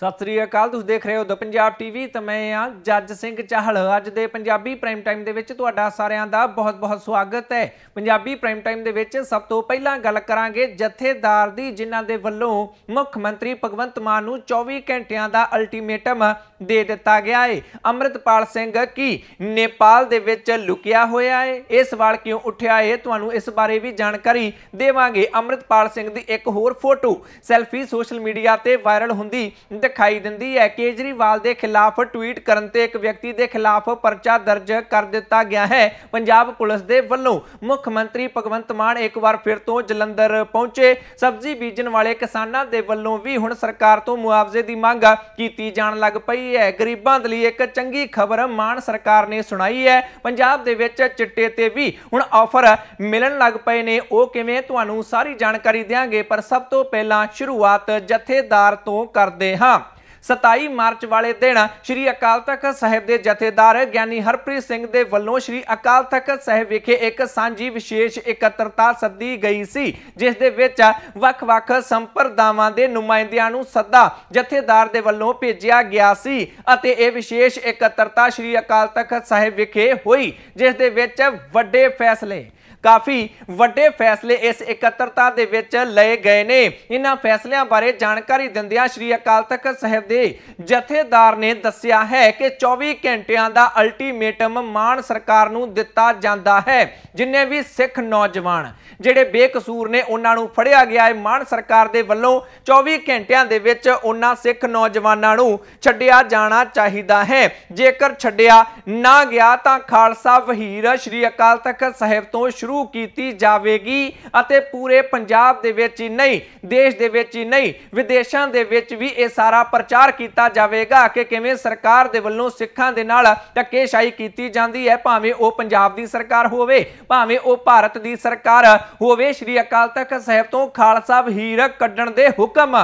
ਸਤਿ ਸ੍ਰੀ ਅਕਾਲ ਤੁਸੀਂ ਦੇਖ ਰਹੇ ਹੋ ਦ ਪੰਜਾਬ ਟੀਵੀ ਤੇ ਮੈਂ ਆ ਜੱਜ ਸਿੰਘ ਚਾਹਲ ਅੱਜ ਦੇ ਪੰਜਾਬੀ ਪ੍ਰਾਈਮ ਟਾਈਮ ਦੇ ਵਿੱਚ ਤੁਹਾਡਾ ਸਾਰਿਆਂ ਦਾ ਬਹੁਤ-ਬਹੁਤ ਸਵਾਗਤ ਹੈ ਪੰਜਾਬੀ ਪ੍ਰਾਈਮ ਟਾਈਮ ਦੇ ਵਿੱਚ ਸਭ ਤੋਂ ਪਹਿਲਾਂ ਗੱਲ ਕਰਾਂਗੇ ਜਥੇਦਾਰ ਦੀ ਜਿਨ੍ਹਾਂ ਦੇ ਵੱਲੋਂ ਮੁੱਖ ਮੰਤਰੀ ਭਗਵੰਤ ਮਾਨ ਨੂੰ 24 ਘੰਟਿਆਂ ਦਾ ਅਲਟੀਮੇਟਮ ਦੇ ਦਿੱਤਾ ਗਿਆ ਹੈ ਅਮਰਿਤਪਾਲ ਸਿੰਘ ਕੀ ਨੇਪਾਲ ਦੇ ਵਿੱਚ ਲੁਕਿਆ ਹੋਇਆ ਹੈ ਇਹ ਸਵਾਲ ਕਿਉਂ ਉੱਠਿਆ ਹੈ ਤੁਹਾਨੂੰ ਇਸ ਬਾਰੇ ਵੀ ਜਾਣਕਾਰੀ ਦੇਵਾਂਗੇ ਅਮਰਿਤਪਾਲ ਸਿੰਘ ਦੀ ਇੱਕ ਹੋਰ ਫੋਟੋ ਸੈਲਫੀ ਸੋਸ਼ਲ ਮੀਡੀਆ ਤੇ ਵਾਇਰਲ ਹੁੰਦੀ ਦਿਖਾਈ ਦਿੰਦੀ ਹੈ ਕੇਜਰੀਵਾਲ ਦੇ ਖਿਲਾਫ ਟਵੀਟ ਕਰਨ ਤੇ ਇੱਕ ਵਿਅਕਤੀ ਦੇ ਖਿਲਾਫ ਪਰਚਾ ਦਰਜ ਕਰ ਦਿੱਤਾ ਗਿਆ ਹੈ ਪੰਜਾਬ ਪੁਲਿਸ ਦੇ ਵੱਲੋਂ ਮੁੱਖ ਮੰਤਰੀ ਭਗਵੰਤ ਮਾਨ ਇੱਕ ਵਾਰ ਫਿਰ ਤੋਂ ਜਲੰਧਰ ਪਹੁੰਚੇ ਸਬਜ਼ੀ ਬੀਜਣ ਵਾਲੇ ਕਿਸਾਨਾਂ ਦੇ ਵੱਲੋਂ ਵੀ ਹੁਣ ਸਰਕਾਰ ਤੋਂ ਮੁਆਵਜ਼ੇ ਦੀ ਮੰਗ ਕੀਤੀ ਜਾਣ ਲੱਗ ਪਈ ਹੈ ਗਰੀਬਾਂ ਦੇ ਲਈ ਇੱਕ ਚੰਗੀ ਖਬਰ ਮਾਨ ਸਰਕਾਰ ਨੇ ਸੁਣਾਈ ਹੈ ਪੰਜਾਬ ਦੇ ਵਿੱਚ ਚਿੱਟੇ ਤੇ ਵੀ ਹੁਣ ਆਫਰ ਮਿਲਣ ਲੱਗ ਪਏ ਨੇ ਉਹ ਕਿਵੇਂ ਤੁਹਾਨੂੰ ਸਾਰੀ ਜਾਣਕਾਰੀ ਦੇਵਾਂਗੇ ਪਰ ਸਭ ਤੋਂ ਪਹਿਲਾਂ ਸ਼ੁਰੂਆਤ ਜਥੇਦਾਰ ਤੋਂ ਕਰਦੇ ਹਾਂ 27 ਮਾਰਚ ਵਾਲੇ ਦਿਨ ਸ੍ਰੀ ਅਕਾਲ ਤਖਤ ਸਾਹਿਬ ਦੇ ਜਥੇਦਾਰ ਗਿਆਨੀ ਹਰਪ੍ਰੀਤ ਸਿੰਘ ਦੇ ਵੱਲੋਂ ਸ੍ਰੀ ਅਕਾਲ ਤਖਤ ਸਾਹਿਬ ਵਿਖੇ ਇੱਕ ਸਾਂਝੀ ਵਿਸ਼ੇਸ਼ ਇਕੱਤਰਤਾ ਸੱਦੀ ਗਈ ਸੀ ਜਿਸ ਦੇ ਵਿੱਚ ਵੱਖ-ਵੱਖ ਸੰਪਰਦਾਵਾਂ ਦੇ ਨੁਮਾਇੰਦਿਆਂ ਨੂੰ ਸੱਦਾ ਜਥੇਦਾਰ ਦੇ ਵੱਲੋਂ ਭੇਜਿਆ ਗਿਆ ਸੀ ਅਤੇ ਇਹ ਵਿਸ਼ੇਸ਼ ਇਕੱਤਰਤਾ ਸ੍ਰੀ ਅਕਾਲ ਤਖਤ ਸਾਹਿਬ ਵਿਖੇ ਹੋਈ ਜਿਸ ਦੇ ਵਿੱਚ ਵੱਡੇ ਫੈਸਲੇ ਕਾਫੀ ਵੱਡੇ ਫੈਸਲੇ ਇਸ ਇਕੱਤਰਤਾ ਦੇ ਵਿੱਚ ਲਏ ਗਏ ਨੇ ਇਹਨਾਂ ਫੈਸਲਿਆਂ ਬਾਰੇ ਜਾਣਕਾਰੀ ਦਿੰਦਿਆਂ ਸ਼੍ਰੀ ਅਕਾਲ ਤਖਤ ਸਾਹਿਬ ਦੇ ਜਥੇਦਾਰ ਨੇ ਦੱਸਿਆ ਹੈ ਕਿ 24 ਘੰਟਿਆਂ ਦਾ ਅਲਟੀਮੇਟਮ ਮਾਨ ਸਰਕਾਰ ਨੂੰ ਦਿੱਤਾ ਜਾਂਦਾ ਹੈ ਜਿੰਨੇ ਵੀ ਸਿੱਖ ਨੌਜਵਾਨ ਜਿਹੜੇ ਬੇਕਸੂਰ ਨੇ ਉਹਨਾਂ ਨੂੰ ਫੜਿਆ ਗਿਆ ਹੈ ਮਾਨ ਸਰਕਾਰ ਦੇ ਵੱਲੋਂ 24 ਘੰਟਿਆਂ ਦੇ ਵਿੱਚ ਉਹਨਾਂ ਸਿੱਖ ਨੌਜਵਾਨਾਂ ਨੂੰ ਛੱਡਿਆ ਜਾਣਾ ਚਾਹੀਦਾ ਹੈ ਜੇਕਰ ਛੱਡਿਆ ਨਾ ਗਿਆ ਤਾਂ ਖਾਲਸਾ ਵਹੀਰ ਸ਼੍ਰੀ ਅਕਾਲ ਤਖਤ ਸਾਹਿਬ ਤੋਂ ਸ਼ੁਰੂ ਕੀਤੀ ਜਾਵੇਗੀ ਅਤੇ ਪੂਰੇ ਪੰਜਾਬ ਦੇ ਵਿੱਚ ਹੀ ਨਹੀਂ ਦੇਸ਼ ਦੇ ਵਿੱਚ ਹੀ ਨਹੀਂ ਵਿਦੇਸ਼ਾਂ ਦੇ ਵਿੱਚ ਵੀ ਇਹ ਸਾਰਾ ਪ੍ਰਚਾਰ ਕੀਤਾ ਜਾਵੇਗਾ ਕਿ ਕਿਵੇਂ ਸਰਕਾਰ ਦੇ ਵੱਲੋਂ ਸਿੱਖਾਂ ਦੇ ਨਾਲ ਧੱਕੇਸ਼ਾਹੀ ਕੀਤੀ ਜਾਂਦੀ ਹੈ ਭਾਵੇਂ ਉਹ ਪੰਜਾਬ ਦੀ ਸਰਕਾਰ ਹੋਵੇ ਭਾਵੇਂ ਉਹ ਭਾਰਤ ਦੀ ਸਰਕਾਰ ਹੋਵੇ ਸ਼੍ਰੀ ਅਕਾਲ ਤਖਤ ਸਾਹਿਬ ਤੋਂ ਖਾਲਸਾ ਵਹੀਰ ਕੱਢਣ ਦੇ ਹੁਕਮ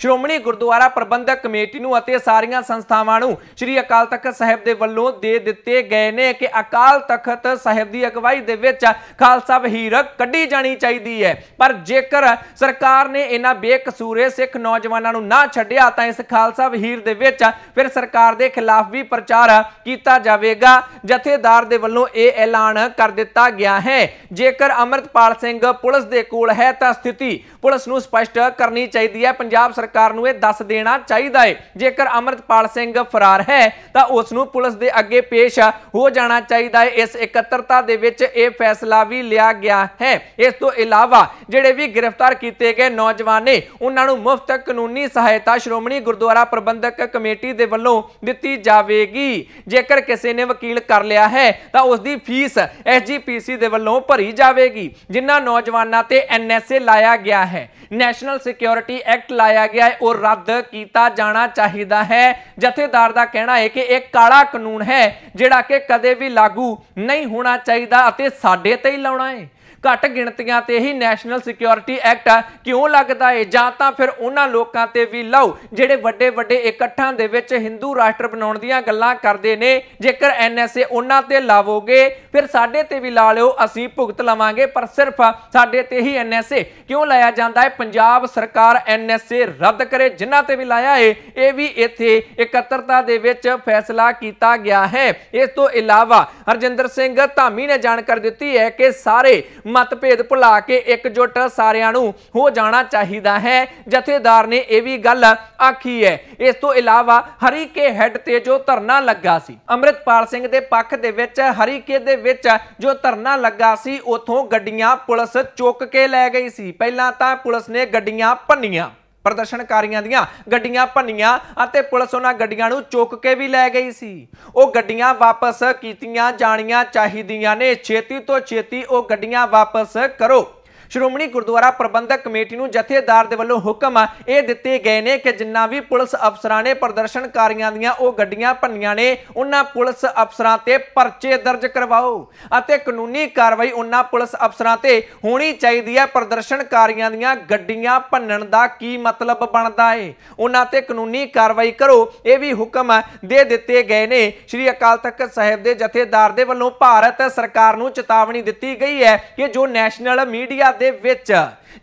ਸ਼੍ਰੋਮਣੀ ਗੁਰਦੁਆਰਾ ਪ੍ਰਬੰਧਕ ਕਮੇਟੀ ਨੂੰ ਅਤੇ ਸਾਰੀਆਂ ਸੰਸਥਾਵਾਂ ਨੂੰ ਸ੍ਰੀ ਅਕਾਲ ਤਖਤ ਸਾਹਿਬ ਦੇ ਵੱਲੋਂ ਦੇ ਦਿੱਤੇ ਗਏ ਨੇ ਕਿ ਅਕਾਲ ਤਖਤ ਸਾਹਿਬ ਦੀ ਅਗਵਾਈ ਦੇ ਵਿੱਚ ਖਾਲਸਾ ਵਹੀਰ ਕੱਢੀ ਜਾਣੀ ਚਾਹੀਦੀ ਹੈ ਪਰ ਜੇਕਰ ਸਰਕਾਰ ਨੇ ਇਹਨਾਂ ਬੇਕਸੂਰੇ ਸਿੱਖ ਨੌਜਵਾਨਾਂ ਨੂੰ ਨਾ ਛੱਡਿਆ ਤਾਂ ਇਸ ਖਾਲਸਾ ਵਹੀਰ ਦੇ ਵਿੱਚ ਫਿਰ ਸਰਕਾਰ ਦੇ ਖਿਲਾਫ ਵੀ ਪ੍ਰਚਾਰ ਕੀਤਾ ਜਾਵੇਗਾ ਜਥੇਦਾਰ ਦੇ ਵੱਲੋਂ ਇਹ ਐਲਾਨ ਕਰ ਦਿੱਤਾ ਗਿਆ ਹੈ ਜੇਕਰ ਅਮਰਤਪਾਲ ਸਿੰਘ ਪੁਲਿਸ ਦੇ ਕੋਲ ਹੈ ਤਾਂ ਸਥਿਤੀ ਪੁਲਿਸ ਨੂੰ ਸਪਸ਼ਟ ਕਰਨੀ ਚਾਹੀਦੀ ਹੈ ਪੰਜਾਬ ਸਰਕਾਰ ਸਰਕਾਰ ਨੂੰ ਇਹ ਦੱਸ ਦੇਣਾ ਚਾਹੀਦਾ ਹੈ ਜੇਕਰ ਅਮਰਤਪਾਲ ਸਿੰਘ ਫਰਾਰ ਹੈ ਤਾਂ ਉਸ ਨੂੰ ਪੁਲਿਸ ਦੇ ਅੱਗੇ ਪੇਸ਼ ਹੋ ਜਾਣਾ ਚਾਹੀਦਾ ਹੈ ਇਸ ਇਕੱਤਰਤਾ ਦੇ ਵਿੱਚ ਇਹ ਫੈਸਲਾ ਵੀ ਲਿਆ ਗਿਆ ਹੈ ਇਸ ਤੋਂ ਇਲਾਵਾ ਜਿਹੜੇ ਵੀ ਗ੍ਰਿਫਤਾਰ ਕੀਤੇ ਗਏ ਨੌਜਵਾਨ ਨੇ ਉਹਨਾਂ ਨੂੰ ਮੁਫਤ ਕਾਨੂੰਨੀ ਸਹਾਇਤਾ ਸ਼੍ਰੋਮਣੀ ਗੁਰਦੁਆਰਾ ਪ੍ਰਬੰਧਕ ਕਮੇਟੀ ਦੇ ਵੱਲੋਂ ਦਿੱਤੀ ਜਾਵੇਗੀ ਜੇਕਰ ਕਿਸੇ ਨੇ ਵਕੀਲ ਕਰ ਲਿਆ ਹੈ ਤਾਂ ਉਸ ਦੀ ਫੀਸ ਐਸਜੀਪੀਸੀ ਦੇ ਵੱਲੋਂ ਭਰੀ ਜਾਵੇਗੀ ਜਿਨ੍ਹਾਂ ਨੌਜਵਾਨਾਂ ਤੇ ਐਨਐਸਏ ਲਾਇਆ ਗਿਆ ਹੈ ਨੈਸ਼ਨਲ ਸਿਕਿਉਰਿਟੀ ਐਕਟ ਲਾਇਆ ਗਿਆ ਗਿਆ ਹੈ ਉਹ ਰੱਦ ਕੀਤਾ ਜਾਣਾ ਚਾਹੀਦਾ ਹੈ ਜਥੇਦਾਰ ਦਾ ਕਹਿਣਾ ਹੈ ਕਿ ਇਹ ਕਾਲਾ ਕਾਨੂੰਨ ਹੈ ਜਿਹੜਾ ਕਿ ਕਦੇ ਵੀ ਲਾਗੂ ਨਹੀਂ ਹੋਣਾ ਚਾਹੀਦਾ ਅਤੇ ਸਾਡੇ ਤੇ ਹੀ ਲਾਉਣਾ ਹੈ ਘੱਟ ਗਿਣਤੀਆਂ ਤੇ ਹੀ ਨੈਸ਼ਨਲ ਸਿਕਿਉਰਿਟੀ ਐਕਟ ਕਿਉਂ ਲੱਗਦਾ ਹੈ ਜਾਂ ਤਾਂ ਫਿਰ ਉਹਨਾਂ ਲੋਕਾਂ ਤੇ ਵੀ ਲਾਓ ਜਿਹੜੇ ਵੱਡੇ ਵੱਡੇ ਇਕੱਠਾਂ ਦੇ ਵਿੱਚ ਹਿੰਦੂ ਰਾਸ਼ਟਰ ਬਣਾਉਣ ਦੀਆਂ ਗੱਲਾਂ ਕਰਦੇ ਨੇ ਜੇਕਰ ਐਨਐਸਏ ਉਹਨਾਂ ਤੇ ਲਾਵੋਗੇ ਫਿਰ ਸਾਡੇ ਤੇ ਵੀ ਲਾ ਲਿਓ ਅਸੀਂ ਭੁਗਤ ਲਵਾਂਗੇ ਪਰ ਸਿਰਫ ਸਾਡੇ ਤੇ ਹੀ ਐਨਐਸਏ ਕਿਉਂ ਲਾਇਆ ਜਾਂਦਾ ਹੈ ਪੰਜਾਬ ਸਰਕਾਰ ਐਨਐਸਏ ਰੱਦ ਕਰੇ ਜਿਨ੍ਹਾਂ ਤੇ ਵੀ ਲਾਇਆ ਹੈ ਇਹ ਵੀ ਇੱਥੇ ਇਕੱਤਰਤਾ ਦੇ ਵਿੱਚ ਫੈਸਲਾ ਕੀਤਾ ਗਿਆ ਹੈ ਇਸ ਤੋਂ ਇਲਾਵਾ ਹਰਜਿੰਦਰ ਸਿੰਘ ਧਾਮੀ ਨੇ ਜਾਣਕਾਰੀ ਦਿੱਤੀ ਹੈ ਕਿ ਸਾਰੇ ਮਤਭੇਦ ਭੁਲਾ ਕੇ ਇਕਜੁੱਟ ਸਾਰਿਆਂ ਨੂੰ ਹੋ ਜਾਣਾ ਚਾਹੀਦਾ ਹੈ ਜਥੇਦਾਰ ਨੇ ਇਹ ਵੀ ਗੱਲ ਆਖੀ ਹੈ ਇਸ ਤੋਂ ਇਲਾਵਾ ਹਰੀਕੇ ਹੈੱਡ ਤੇ ਜੋ ਧਰਨਾ ਲੱਗਾ ਸੀ ਅਮਰਿਤਪਾਲ ਸਿੰਘ ਦੇ ਪੱਖ ਦੇ ਵਿੱਚ ਹਰੀਕੇ ਦੇ ਵਿੱਚ ਜੋ ਧਰਨਾ ਲੱਗਾ ਸੀ ਉਥੋਂ ਗੱਡੀਆਂ ਪੁਲਿਸ ਚੁੱਕ ਕੇ ਲੈ ਗਈ ਸੀ ਪਹਿਲਾਂ ਤਾਂ ਪੁਲਿਸ ਨੇ ਗੱਡੀਆਂ ਭੰਨੀਆਂ ਪ੍ਰਦਰਸ਼ਨਕਾਰੀਆਂ ਦੀਆਂ ਗੱਡੀਆਂ ਭੰਨੀਆਂ ਅਤੇ ਪੁਲਿਸ ਉਹਨਾਂ ਗੱਡੀਆਂ ਨੂੰ ਚੁੱਕ ਕੇ ਵੀ ਲੈ ਗਈ ਸੀ ਉਹ ਗੱਡੀਆਂ ਵਾਪਸ ਕੀਤੀਆਂ ਜਾਣੀਆਂ ਚਾਹੀਦੀਆਂ ਨੇ ਛੇਤੀ ਤੋਂ ਛੇਤੀ ਉਹ ਗੱਡੀਆਂ ਵਾਪਸ ਕਰੋ ਸ਼੍ਰੋਮਣੀ ਗੁਰਦੁਆਰਾ ਪ੍ਰਬੰਧਕ ਕਮੇਟੀ ਨੂੰ ਜਥੇਦਾਰ ਦੇ ਵੱਲੋਂ ਹੁਕਮ ਇਹ ਦਿੱਤੇ ਗਏ ਨੇ ਕਿ ਜਿੰਨਾ ਵੀ ਪੁਲਿਸ ਅਫਸਰਾਂ ਨੇ ਪ੍ਰਦਰਸ਼ਨਕਾਰੀਆਂ ਦੀਆਂ ਉਹ ਗੱਡੀਆਂ ਭੰਨੀਆਂ ਨੇ ਉਹਨਾਂ ਪੁਲਿਸ ਅਫਸਰਾਂ ਤੇ ਪਰਚੇ ਦਰਜ ਕਰਵਾਓ ਅਤੇ ਕਾਨੂੰਨੀ ਕਾਰਵਾਈ ਉਹਨਾਂ ਪੁਲਿਸ ਅਫਸਰਾਂ ਤੇ ਹੋਣੀ ਚਾਹੀਦੀ ਹੈ ਪ੍ਰਦਰਸ਼ਨਕਾਰੀਆਂ ਦੀਆਂ ਗੱਡੀਆਂ ਭੰਨਣ ਦਾ ਕੀ ਮਤਲਬ ਬਣਦਾ ਏ ਉਹਨਾਂ ਤੇ ਕਾਨੂੰਨੀ ਕਾਰਵਾਈ ਕਰੋ ਇਹ ਵੀ ਹੁਕਮ ਦੇ ਦਿੱਤੇ ਗਏ ਨੇ ਸ੍ਰੀ ਅਕਾਲ ਤਖਤ ਸਾਹਿਬ ਦੇ ਜਥੇਦਾਰ ਦੇ ਵੱਲੋਂ ਭਾਰਤ ਸਰਕਾਰ ਨੂੰ ਚੇਤਾਵਨੀ ਦਿੱਤੀ ਗਈ ਹੈ ਕਿ ਜੋ ਨੈਸ਼ਨਲ ਮੀਡੀਆ ਦੇ ਵਿੱਚ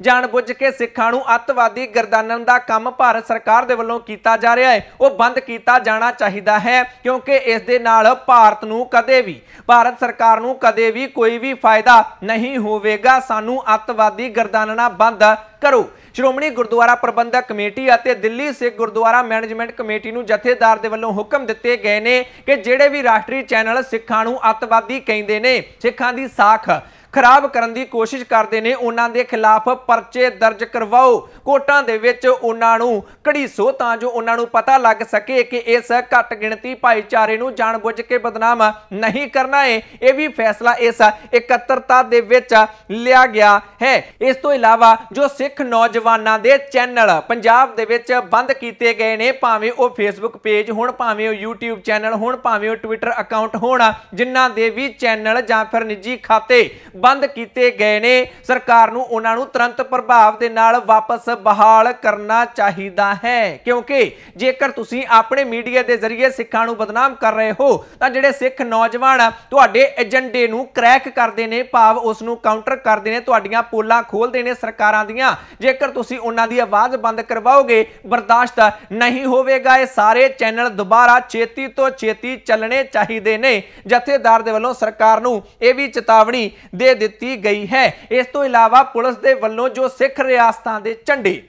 ਜਾਣਬੁੱਝ ਕੇ ਸਿੱਖਾਂ ਨੂੰ ਅੱਤਵਾਦੀ ਗਰਦਾਨਨ ਦਾ ਕੰਮ ਭਾਰਤ ਸਰਕਾਰ ਦੇ ਵੱਲੋਂ ਕੀਤਾ ਜਾ ਰਿਹਾ ਹੈ ਉਹ ਬੰਦ ਕੀਤਾ ਜਾਣਾ ਚਾਹੀਦਾ ਹੈ ਕਿਉਂਕਿ ਇਸ ਦੇ ਨਾਲ ਭਾਰਤ ਨੂੰ ਕਦੇ ਵੀ ਭਾਰਤ ਸਰਕਾਰ ਨੂੰ ਕਦੇ ਵੀ ਕੋਈ ਵੀ ਫਾਇਦਾ ਨਹੀਂ ਹੋਵੇਗਾ ਸਾਨੂੰ ਅੱਤਵਾਦੀ ਗਰਦਾਨਨਾ ਬੰਦ ਕਰੋ ਸ਼੍ਰੋਮਣੀ ਗੁਰਦੁਆਰਾ ਪ੍ਰਬੰਧਕ ਕਮੇਟੀ ਅਤੇ ਦਿੱਲੀ ਸਿੱਖ ਗੁਰਦੁਆਰਾ ਮੈਨੇਜਮੈਂਟ ਕਮੇਟੀ ਨੂੰ ਜਥੇਦਾਰ ਦੇ ਵੱਲੋਂ ਹੁਕਮ ਦਿੱਤੇ ਗਏ ਨੇ ਕਿ ਜਿਹੜੇ ਵੀ ਰਾਸ਼ਟਰੀ ਚੈਨਲ ਸਿੱਖਾਂ ਨੂੰ ਅੱਤਵਾਦੀ ਕਹਿੰਦੇ ਨੇ ਸਿੱਖਾਂ ਦੀ ਸਾਖ ਖਰਾਬ ਕਰਨ ਦੀ ਕੋਸ਼ਿਸ਼ ਕਰਦੇ ਨੇ ਉਹਨਾਂ ਦੇ ਖਿਲਾਫ ਪਰਚੇ ਦਰਜ ਕਰਵਾਓ ਕੋਟਾਂ ਦੇ ਵਿੱਚ ਉਹਨਾਂ ਨੂੰ ਕੜੀ ਸੋ ਤਾਂ ਜੋ ਉਹਨਾਂ ਨੂੰ ਪਤਾ ਲੱਗ ਸਕੇ ਕਿ ਇਸ ਘੱਟ ਗਿਣਤੀ ਭਾਈਚਾਰੇ ਨੂੰ ਜਾਣਬੁੱਝ ਕੇ ਬਦਨਾਮ ਨਹੀਂ ਕਰਨਾ ਹੈ ਇਹ ਵੀ ਫੈਸਲਾ ਇਸ ਇਕੱਤਰਤਾ ਦੇ ਵਿੱਚ ਲਿਆ ਗਿਆ ਹੈ ਇਸ ਤੋਂ ਇਲਾਵਾ ਜੋ ਸਿੱਖ ਨੌਜਵਾਨਾਂ ਦੇ ਚੈਨਲ ਪੰਜਾਬ ਦੇ ਵਿੱਚ ਬੰਦ ਕੀਤੇ ਗਏ ਨੇ ਭਾਵੇਂ ਉਹ ਫੇਸਬੁੱਕ ਪੇਜ ਹੋਣ ਭਾਵੇਂ ਉਹ YouTube ਚੈਨਲ ਹੋਣ ਭਾਵੇਂ ਉਹ Twitter ਅਕਾਊਂਟ ਹੋਣ ਜਿਨ੍ਹਾਂ ਦੇ ਵੀ ਚੈਨਲ ਜਾਂ ਫਿਰ ਨਿੱਜੀ ਖਾਤੇ ਬੰਦ ਕੀਤੇ ਗਏ ਨੇ ਸਰਕਾਰ ਨੂੰ ਉਹਨਾਂ ਨੂੰ ਤੁਰੰਤ ਪ੍ਰਭਾਵ ਦੇ ਨਾਲ ਵਾਪਸ ਬਹਾਲ ਕਰਨਾ ਚਾਹੀਦਾ ਹੈ ਕਿਉਂਕਿ ਜੇਕਰ ਤੁਸੀਂ ਆਪਣੇ ਮੀਡੀਆ ਦੇ ਜ਼ਰੀਏ ਸਿੱਖਾਂ ਨੂੰ ਬਦਨਾਮ ਕਰ ਰਹੇ ਹੋ ਤਾਂ ਜਿਹੜੇ ਸਿੱਖ ਨੌਜਵਾਨ ਤੁਹਾਡੇ ਏਜੰਡੇ ਨੂੰ ਕ੍ਰੈਕ ਕਰਦੇ ਨੇ ਭਾਵ ਉਸ ਨੂੰ ਕਾਊਂਟਰ ਕਰਦੇ ਨੇ ਤੁਹਾਡੀਆਂ ਪੋਲਾਂ ਖੋਲਦੇ ਨੇ ਸਰਕਾਰਾਂ ਦੀਆਂ ਜੇਕਰ ਤੁਸੀਂ ਉਹਨਾਂ ਦੀ ਆਵਾਜ਼ ਬੰਦ ਕਰਵਾਓਗੇ ਬਰਦਾਸ਼ਤ ਨਹੀਂ ਹੋਵੇਗਾ ਇਹ ਸਾਰੇ ਚੈਨਲ ਦੁਬਾਰਾ ਛੇਤੀ ਤੋਂ ਛੇਤੀ ਚੱਲਣੇ ਚਾਹੀਦੇ ਨੇ ਜਥੇਦਾਰ ਦੇ ਵੱਲੋਂ ਸਰਕਾਰ ਨੂੰ ਇਹ ਵੀ ਚੇਤਾਵਨੀ ਦੇ ਦੇ ਦਿੱਤੀ ਗਈ ਹੈ ਇਸ ਤੋਂ ਇਲਾਵਾ ਪੁਲਿਸ ਦੇ ਵੱਲੋਂ ਜੋ ਸਿੱਖ ਰਿਆਸਤਾਂ ਦੇ ਝੰਡੇ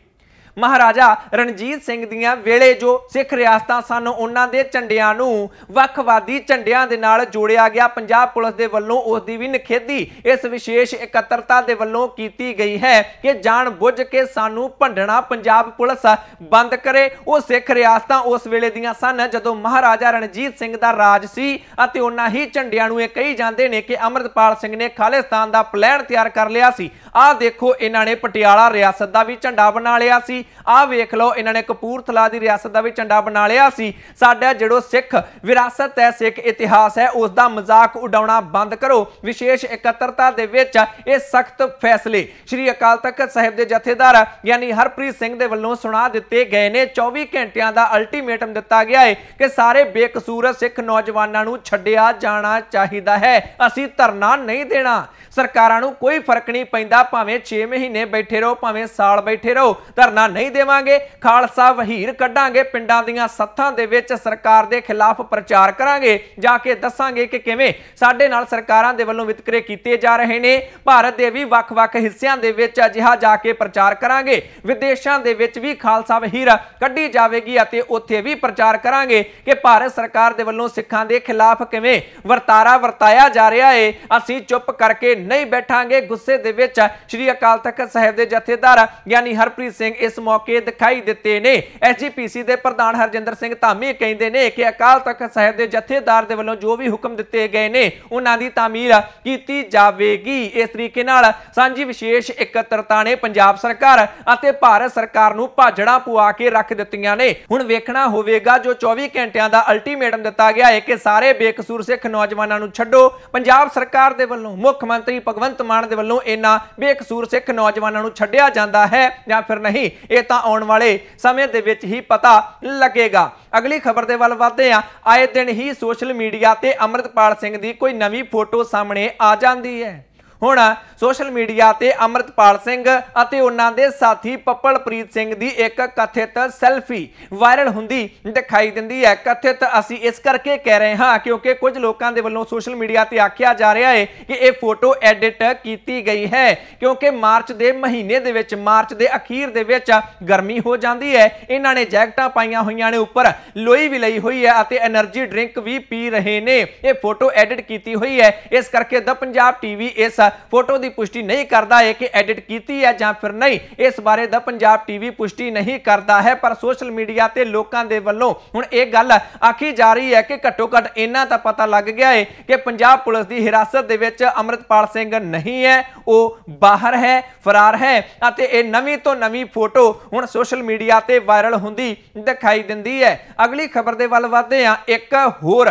ਮਹਾਰਾਜਾ ਰਣਜੀਤ ਸਿੰਘ ਦੀਆਂ ਵੇਲੇ ਜੋ ਸਿੱਖ ਰਿਆਸਤਾਂ ਸਨ ਉਹਨਾਂ ਦੇ ਝੰਡਿਆਂ ਨੂੰ ਵੱਖਵਾਦੀ ਝੰਡਿਆਂ ਦੇ ਨਾਲ ਜੋੜਿਆ ਗਿਆ ਪੰਜਾਬ ਪੁਲਿਸ ਦੇ ਵੱਲੋਂ ਉਸ ਦੀ ਵੀ ਨਖੇਦੀ ਇਸ ਵਿਸ਼ੇਸ਼ ਇਕੱਤਰਤਾ ਦੇ ਵੱਲੋਂ ਕੀਤੀ ਗਈ ਹੈ ਕਿ ਜਾਣ ਬੁੱਝ ਕੇ ਸਾਨੂੰ ਭੰਡਣਾ ਪੰਜਾਬ ਪੁਲਿਸ ਬੰਦ ਕਰੇ ਉਹ ਸਿੱਖ ਰਿਆਸਤਾਂ ਉਸ ਵੇਲੇ ਦੀਆਂ ਸਨ ਜਦੋਂ ਮਹਾਰਾਜਾ ਰਣਜੀਤ ਸਿੰਘ ਦਾ ਰਾਜ ਸੀ ਅਤੇ ਉਹਨਾਂ ਹੀ ਝੰਡਿਆਂ ਨੂੰ ਇਹ ਕਹੀ ਜਾਂਦੇ ਨੇ ਕਿ ਅਮਰਤਪਾਲ ਸਿੰਘ ਨੇ ਖਾਲਿਸਤਾਨ ਦਾ ਪਲਾਨ ਤਿਆਰ ਕਰ ਲਿਆ ਸੀ ਆਹ ਦੇਖੋ ਇਹਨਾਂ ਨੇ ਪਟਿਆਲਾ ਰਿਆਸਤ ਦਾ ਵੀ ਝੰਡਾ ਬਣਾ ਲਿਆ ਸੀ ਆਹ ਵੇਖ ਲਓ ਇਹਨਾਂ ਨੇ ਕਪੂਰਥਲਾ ਦੀ ਰਿਆਸਤ ਦਾ ਵੀ ਝੰਡਾ ਬਣਾ ਲਿਆ ਸੀ ਸਾਡਾ ਜਿਹੜੋ ਸਿੱਖ ਵਿਰਾਸਤ ਹੈ ਸਿੱਖ ਇਤਿਹਾਸ ਹੈ ਉਸ ਦਾ ਮਜ਼ਾਕ ਉਡਾਉਣਾ ਬੰਦ ਕਰੋ ਵਿਸ਼ੇਸ਼ ਇਕੱਤਰਤਾ ਦੇ ਵਿੱਚ ਇਹ ਸਖਤ ਫੈਸਲੇ ਸ੍ਰੀ ਅਕਾਲ ਤਖਤ ਸਾਹਿਬ ਦੇ ਜਥੇਦਾਰ ਯਾਨੀ ਹਰਪ੍ਰੀਤ ਸਿੰਘ ਦੇ ਵੱਲੋਂ ਸੁਣਾ ਦਿੱਤੇ ਗਏ ਨੇ 24 ਘੰਟਿਆਂ ਦਾ ਅਲਟੀਮੇਟਮ ਦਿੱਤਾ ਗਿਆ ਹੈ ਕਿ ਸਾਰੇ ਬੇਕਸੂਰ ਸਿੱਖ ਨੌਜਵਾਨਾਂ ਨੂੰ ਛੱਡਿਆ ਜਾਣਾ ਚਾਹੀਦਾ ਹੈ ਅਸੀਂ ਧਰਨਾ ਨਹੀਂ ਦੇਣਾ ਸਰਕਾਰਾਂ ਨੂੰ ਕੋਈ ਫਰਕ ਨਹੀਂ ਪੈਂਦਾ ਭਾਵੇਂ 6 ਮਹੀਨੇ ਬੈਠੇ ਰਹੋ ਭਾਵੇਂ ਸਾਲ ਬੈਠੇ ਰਹੋ ਧਰਨਾ ਨਹੀਂ ਦੇਵਾਂਗੇ ਖਾਲਸਾ ਵਹੀਰ ਕੱਢਾਂਗੇ ਪਿੰਡਾਂ ਦੀਆਂ ਸੱਥਾਂ ਦੇ ਵਿੱਚ ਸਰਕਾਰ ਦੇ ਖਿਲਾਫ ਪ੍ਰਚਾਰ ਕਰਾਂਗੇ ਜਾ ਕੇ ਦੱਸਾਂਗੇ ਕਿ ਕਿਵੇਂ ਸਾਡੇ ਨਾਲ ਸਰਕਾਰਾਂ ਦੇ ਵੱਲੋਂ ਵਿਤਕਰੇ ਕੀਤੇ ਜਾ ਰਹੇ ਨੇ ਭਾਰਤ ਦੇ ਵੀ ਵੱਖ-ਵੱਖ ਹਿੱਸਿਆਂ ਦੇ ਵਿੱਚ ਅਜਿਹਾ ਜਾ ਕੇ ਪ੍ਰਚਾਰ ਕਰਾਂਗੇ ਵਿਦੇਸ਼ਾਂ ਦੇ ਵਿੱਚ ਵੀ ਖਾਲਸਾ ਵਹੀਰ ਕੱਢੀ ਜਾਵੇਗੀ ਅਤੇ ਉੱਥੇ ਵੀ ਪ੍ਰਚਾਰ ਕਰਾਂਗੇ ਕਿ ਭਾਰਤ ਸਰਕਾਰ ਦੇ ਵੱਲੋਂ ਸਿੱਖਾਂ ਦੇ ਖਿਲਾਫ ਕਿਵੇਂ ਵਰਤਾਰਾ ਵਰਤਾਇਆ ਜਾ ਰਿਹਾ ਏ ਅਸੀਂ ਚੁੱਪ ਕਰਕੇ ਨਹੀਂ ਬੈਠਾਂਗੇ ਗੁੱਸੇ ਦੇ ਵਿੱਚ ਸ੍ਰੀ ਅਕਾਲ ਤਖਤ ਸਾਹਿਬ ਦੇ ਜਥੇਦਾਰ ਗਿਆਨੀ ਹਰਪ੍ਰੀਤ ਸਿੰਘ ਇਸ ਮੌਕੇ ਦਿਖਾਈ ਦਿੱਤੇ ਨੇ ਐਸਜੀਪੀਸੀ ਦੇ ਪ੍ਰਧਾਨ ਹਰਜਿੰਦਰ ਸਿੰਘ ਧਾਮੀ ਕਹਿੰਦੇ ਨੇ ਕਿ ਅਕਾਲ ਤਖਤ ਸਾਹਿਬ ਦੇ ਜਥੇਦਾਰ ਦੇ ਵੱਲੋਂ ਜੋ ਵੀ ਹੁਕਮ ਦਿੱਤੇ ਗਏ ਨੇ ਉਹਨਾਂ ਦੀ ਤਾਮੀਲ ਕੀਤੀ ਜਾਵੇਗੀ ਇਸ ਤਰੀਕੇ ਨਾਲ ਸਾਂਝੀ ਵਿਸ਼ੇਸ਼ ਇਕੱਤਰਤਾ ਨੇ ਪੰਜਾਬ ਸਰਕਾਰ ਅਤੇ ਭਾਰਤ ਸਰਕਾਰ ਨੂੰ ਭਾਜੜਾ ਪੁਆ ਕੇ ਰੱਖ ਦਿੱਤੀਆਂ ਨੇ ਹੁਣ ਵੇਖਣਾ ਹੋਵੇਗਾ ਜੋ 24 ਘੰਟਿਆਂ ਦਾ ਅਲਟੀਮੇਟਮ ਦਿੱਤਾ ਗਿਆ ਹੈ ਕਿ ਸਾਰੇ ਬੇਕਸੂਰ ਸਿੱਖ ਨੌਜਵਾਨਾਂ ਨੂੰ ਛੱਡੋ ਪੰਜਾਬ ਸਰਕਾਰ ਦੇ ਵੱਲੋਂ ਮੁੱਖ ਮੰਤਰੀ ਭਗਵੰਤ ਮਾਨ ਦੇ ਵੱਲੋਂ ਇਹਨਾਂ ਬੇਕਸੂਰ ਸਿੱਖ ਨੌਜਵਾਨਾਂ ਨੂੰ ਛੱਡਿਆ ਜਾਂਦਾ ਹੈ ਜਾਂ ਫਿਰ ਨਹੀਂ ਇਹ ਤਾਂ ਆਉਣ ਵਾਲੇ ਸਮੇਂ ਦੇ ਵਿੱਚ ਹੀ ਪਤਾ ਲੱਗੇਗਾ ਅਗਲੀ ਖਬਰ ਦੇ ਵੱਲ ਵਧਦੇ ਆ ਆਏ ਦਿਨ ਹੀ ਸੋਸ਼ਲ ਮੀਡੀਆ ਤੇ ਅਮਰਤਪਾਲ ਸਿੰਘ ਦੀ ਕੋਈ ਨਵੀਂ ਫੋਟੋ ਸਾਹਮਣੇ ਆ ਜਾਂਦੀ ਹੈ ਹੁਣ ਸੋਸ਼ਲ ਮੀਡੀਆ ਤੇ ਅਮਰਤਪਾਲ ਸਿੰਘ ਅਤੇ ਉਹਨਾਂ ਦੇ ਸਾਥੀ ਪੱਪਲਪ੍ਰੀਤ ਸਿੰਘ ਦੀ ਇੱਕ ਕਥਿਤ ਸੈਲਫੀ ਵਾਇਰਲ ਹੁੰਦੀ ਦਿਖਾਈ ਦਿੰਦੀ ਹੈ ਕਥਿਤ ਅਸੀਂ ਇਸ ਕਰਕੇ ਕਹਿ ਰਹੇ ਹਾਂ ਕਿਉਂਕਿ ਕੁਝ ਲੋਕਾਂ ਦੇ ਵੱਲੋਂ ਸੋਸ਼ਲ ਮੀਡੀਆ ਤੇ ਆਖਿਆ ਜਾ ਰਿਹਾ ਹੈ ਕਿ ਇਹ ਫੋਟੋ ਐਡਿਟ ਕੀਤੀ ਗਈ ਹੈ ਕਿਉਂਕਿ ਮਾਰਚ ਦੇ ਮਹੀਨੇ ਦੇ ਵਿੱਚ ਮਾਰਚ ਦੇ ਅਖੀਰ ਦੇ ਵਿੱਚ ਗਰਮੀ ਹੋ ਜਾਂਦੀ ਹੈ ਇਹਨਾਂ ਨੇ ਜੈਕਟਾਂ ਪਾਈਆਂ ਹੋਈਆਂ ਨੇ ਉੱਪਰ ਲੋਈ ਵੀ ਲਈ ਹੋਈ ਹੈ ਅਤੇ એનર્ਜੀ ਡਰਿੰਕ ਵੀ ਪੀ ਰਹੇ ਨੇ ਇਹ ਫੋਟੋ ਐਡਿਟ ਕੀਤੀ ਹੋਈ ਹੈ ਇਸ ਕਰਕੇ ਦ ਪੰਜਾਬ ਟੀਵੀ ਇਸ ਫੋਟੋ ਦੀ ਪੁਸ਼ਟੀ ਨਹੀਂ ਕਰਦਾ ਹੈ ਕਿ ਐਡਿਟ ਕੀਤੀ ਹੈ ਜਾਂ ਫਿਰ ਨਹੀਂ ਇਸ ਬਾਰੇ ਦਾ ਪੰਜਾਬ ਟੀਵੀ ਪੁਸ਼ਟੀ ਨਹੀਂ ਕਰਦਾ ਹੈ ਪਰ ਸੋਸ਼ਲ ਮੀਡੀਆ ਤੇ ਲੋਕਾਂ ਦੇ ਵੱਲੋਂ ਹੁਣ ਇਹ ਗੱਲ ਆਖੀ ਜਾ ਰਹੀ ਹੈ ਕਿ ਘੱਟੋ ਘੱਟ ਇਹਨਾਂ ਦਾ ਪਤਾ ਲੱਗ ਗਿਆ ਹੈ ਕਿ ਪੰਜਾਬ ਪੁਲਿਸ ਦੀ ਹਿਰਾਸਤ ਦੇ ਵਿੱਚ ਅਮਰਤਪਾਲ ਸਿੰਘ ਨਹੀਂ ਹੈ ਉਹ ਬਾਹਰ ਹੈ ਫਰਾਰ ਹੈ ਅਤੇ ਇਹ ਨਵੀਂ ਤੋਂ ਨਵੀਂ ਫੋਟੋ ਹੁਣ ਸੋਸ਼ਲ ਮੀਡੀਆ ਤੇ ਵਾਇਰਲ ਹੁੰਦੀ ਦਿਖਾਈ ਦਿੰਦੀ ਹੈ ਅਗਲੀ ਖਬਰ ਦੇ ਵੱਲ ਵਧਦੇ ਹਾਂ ਇੱਕ ਹੋਰ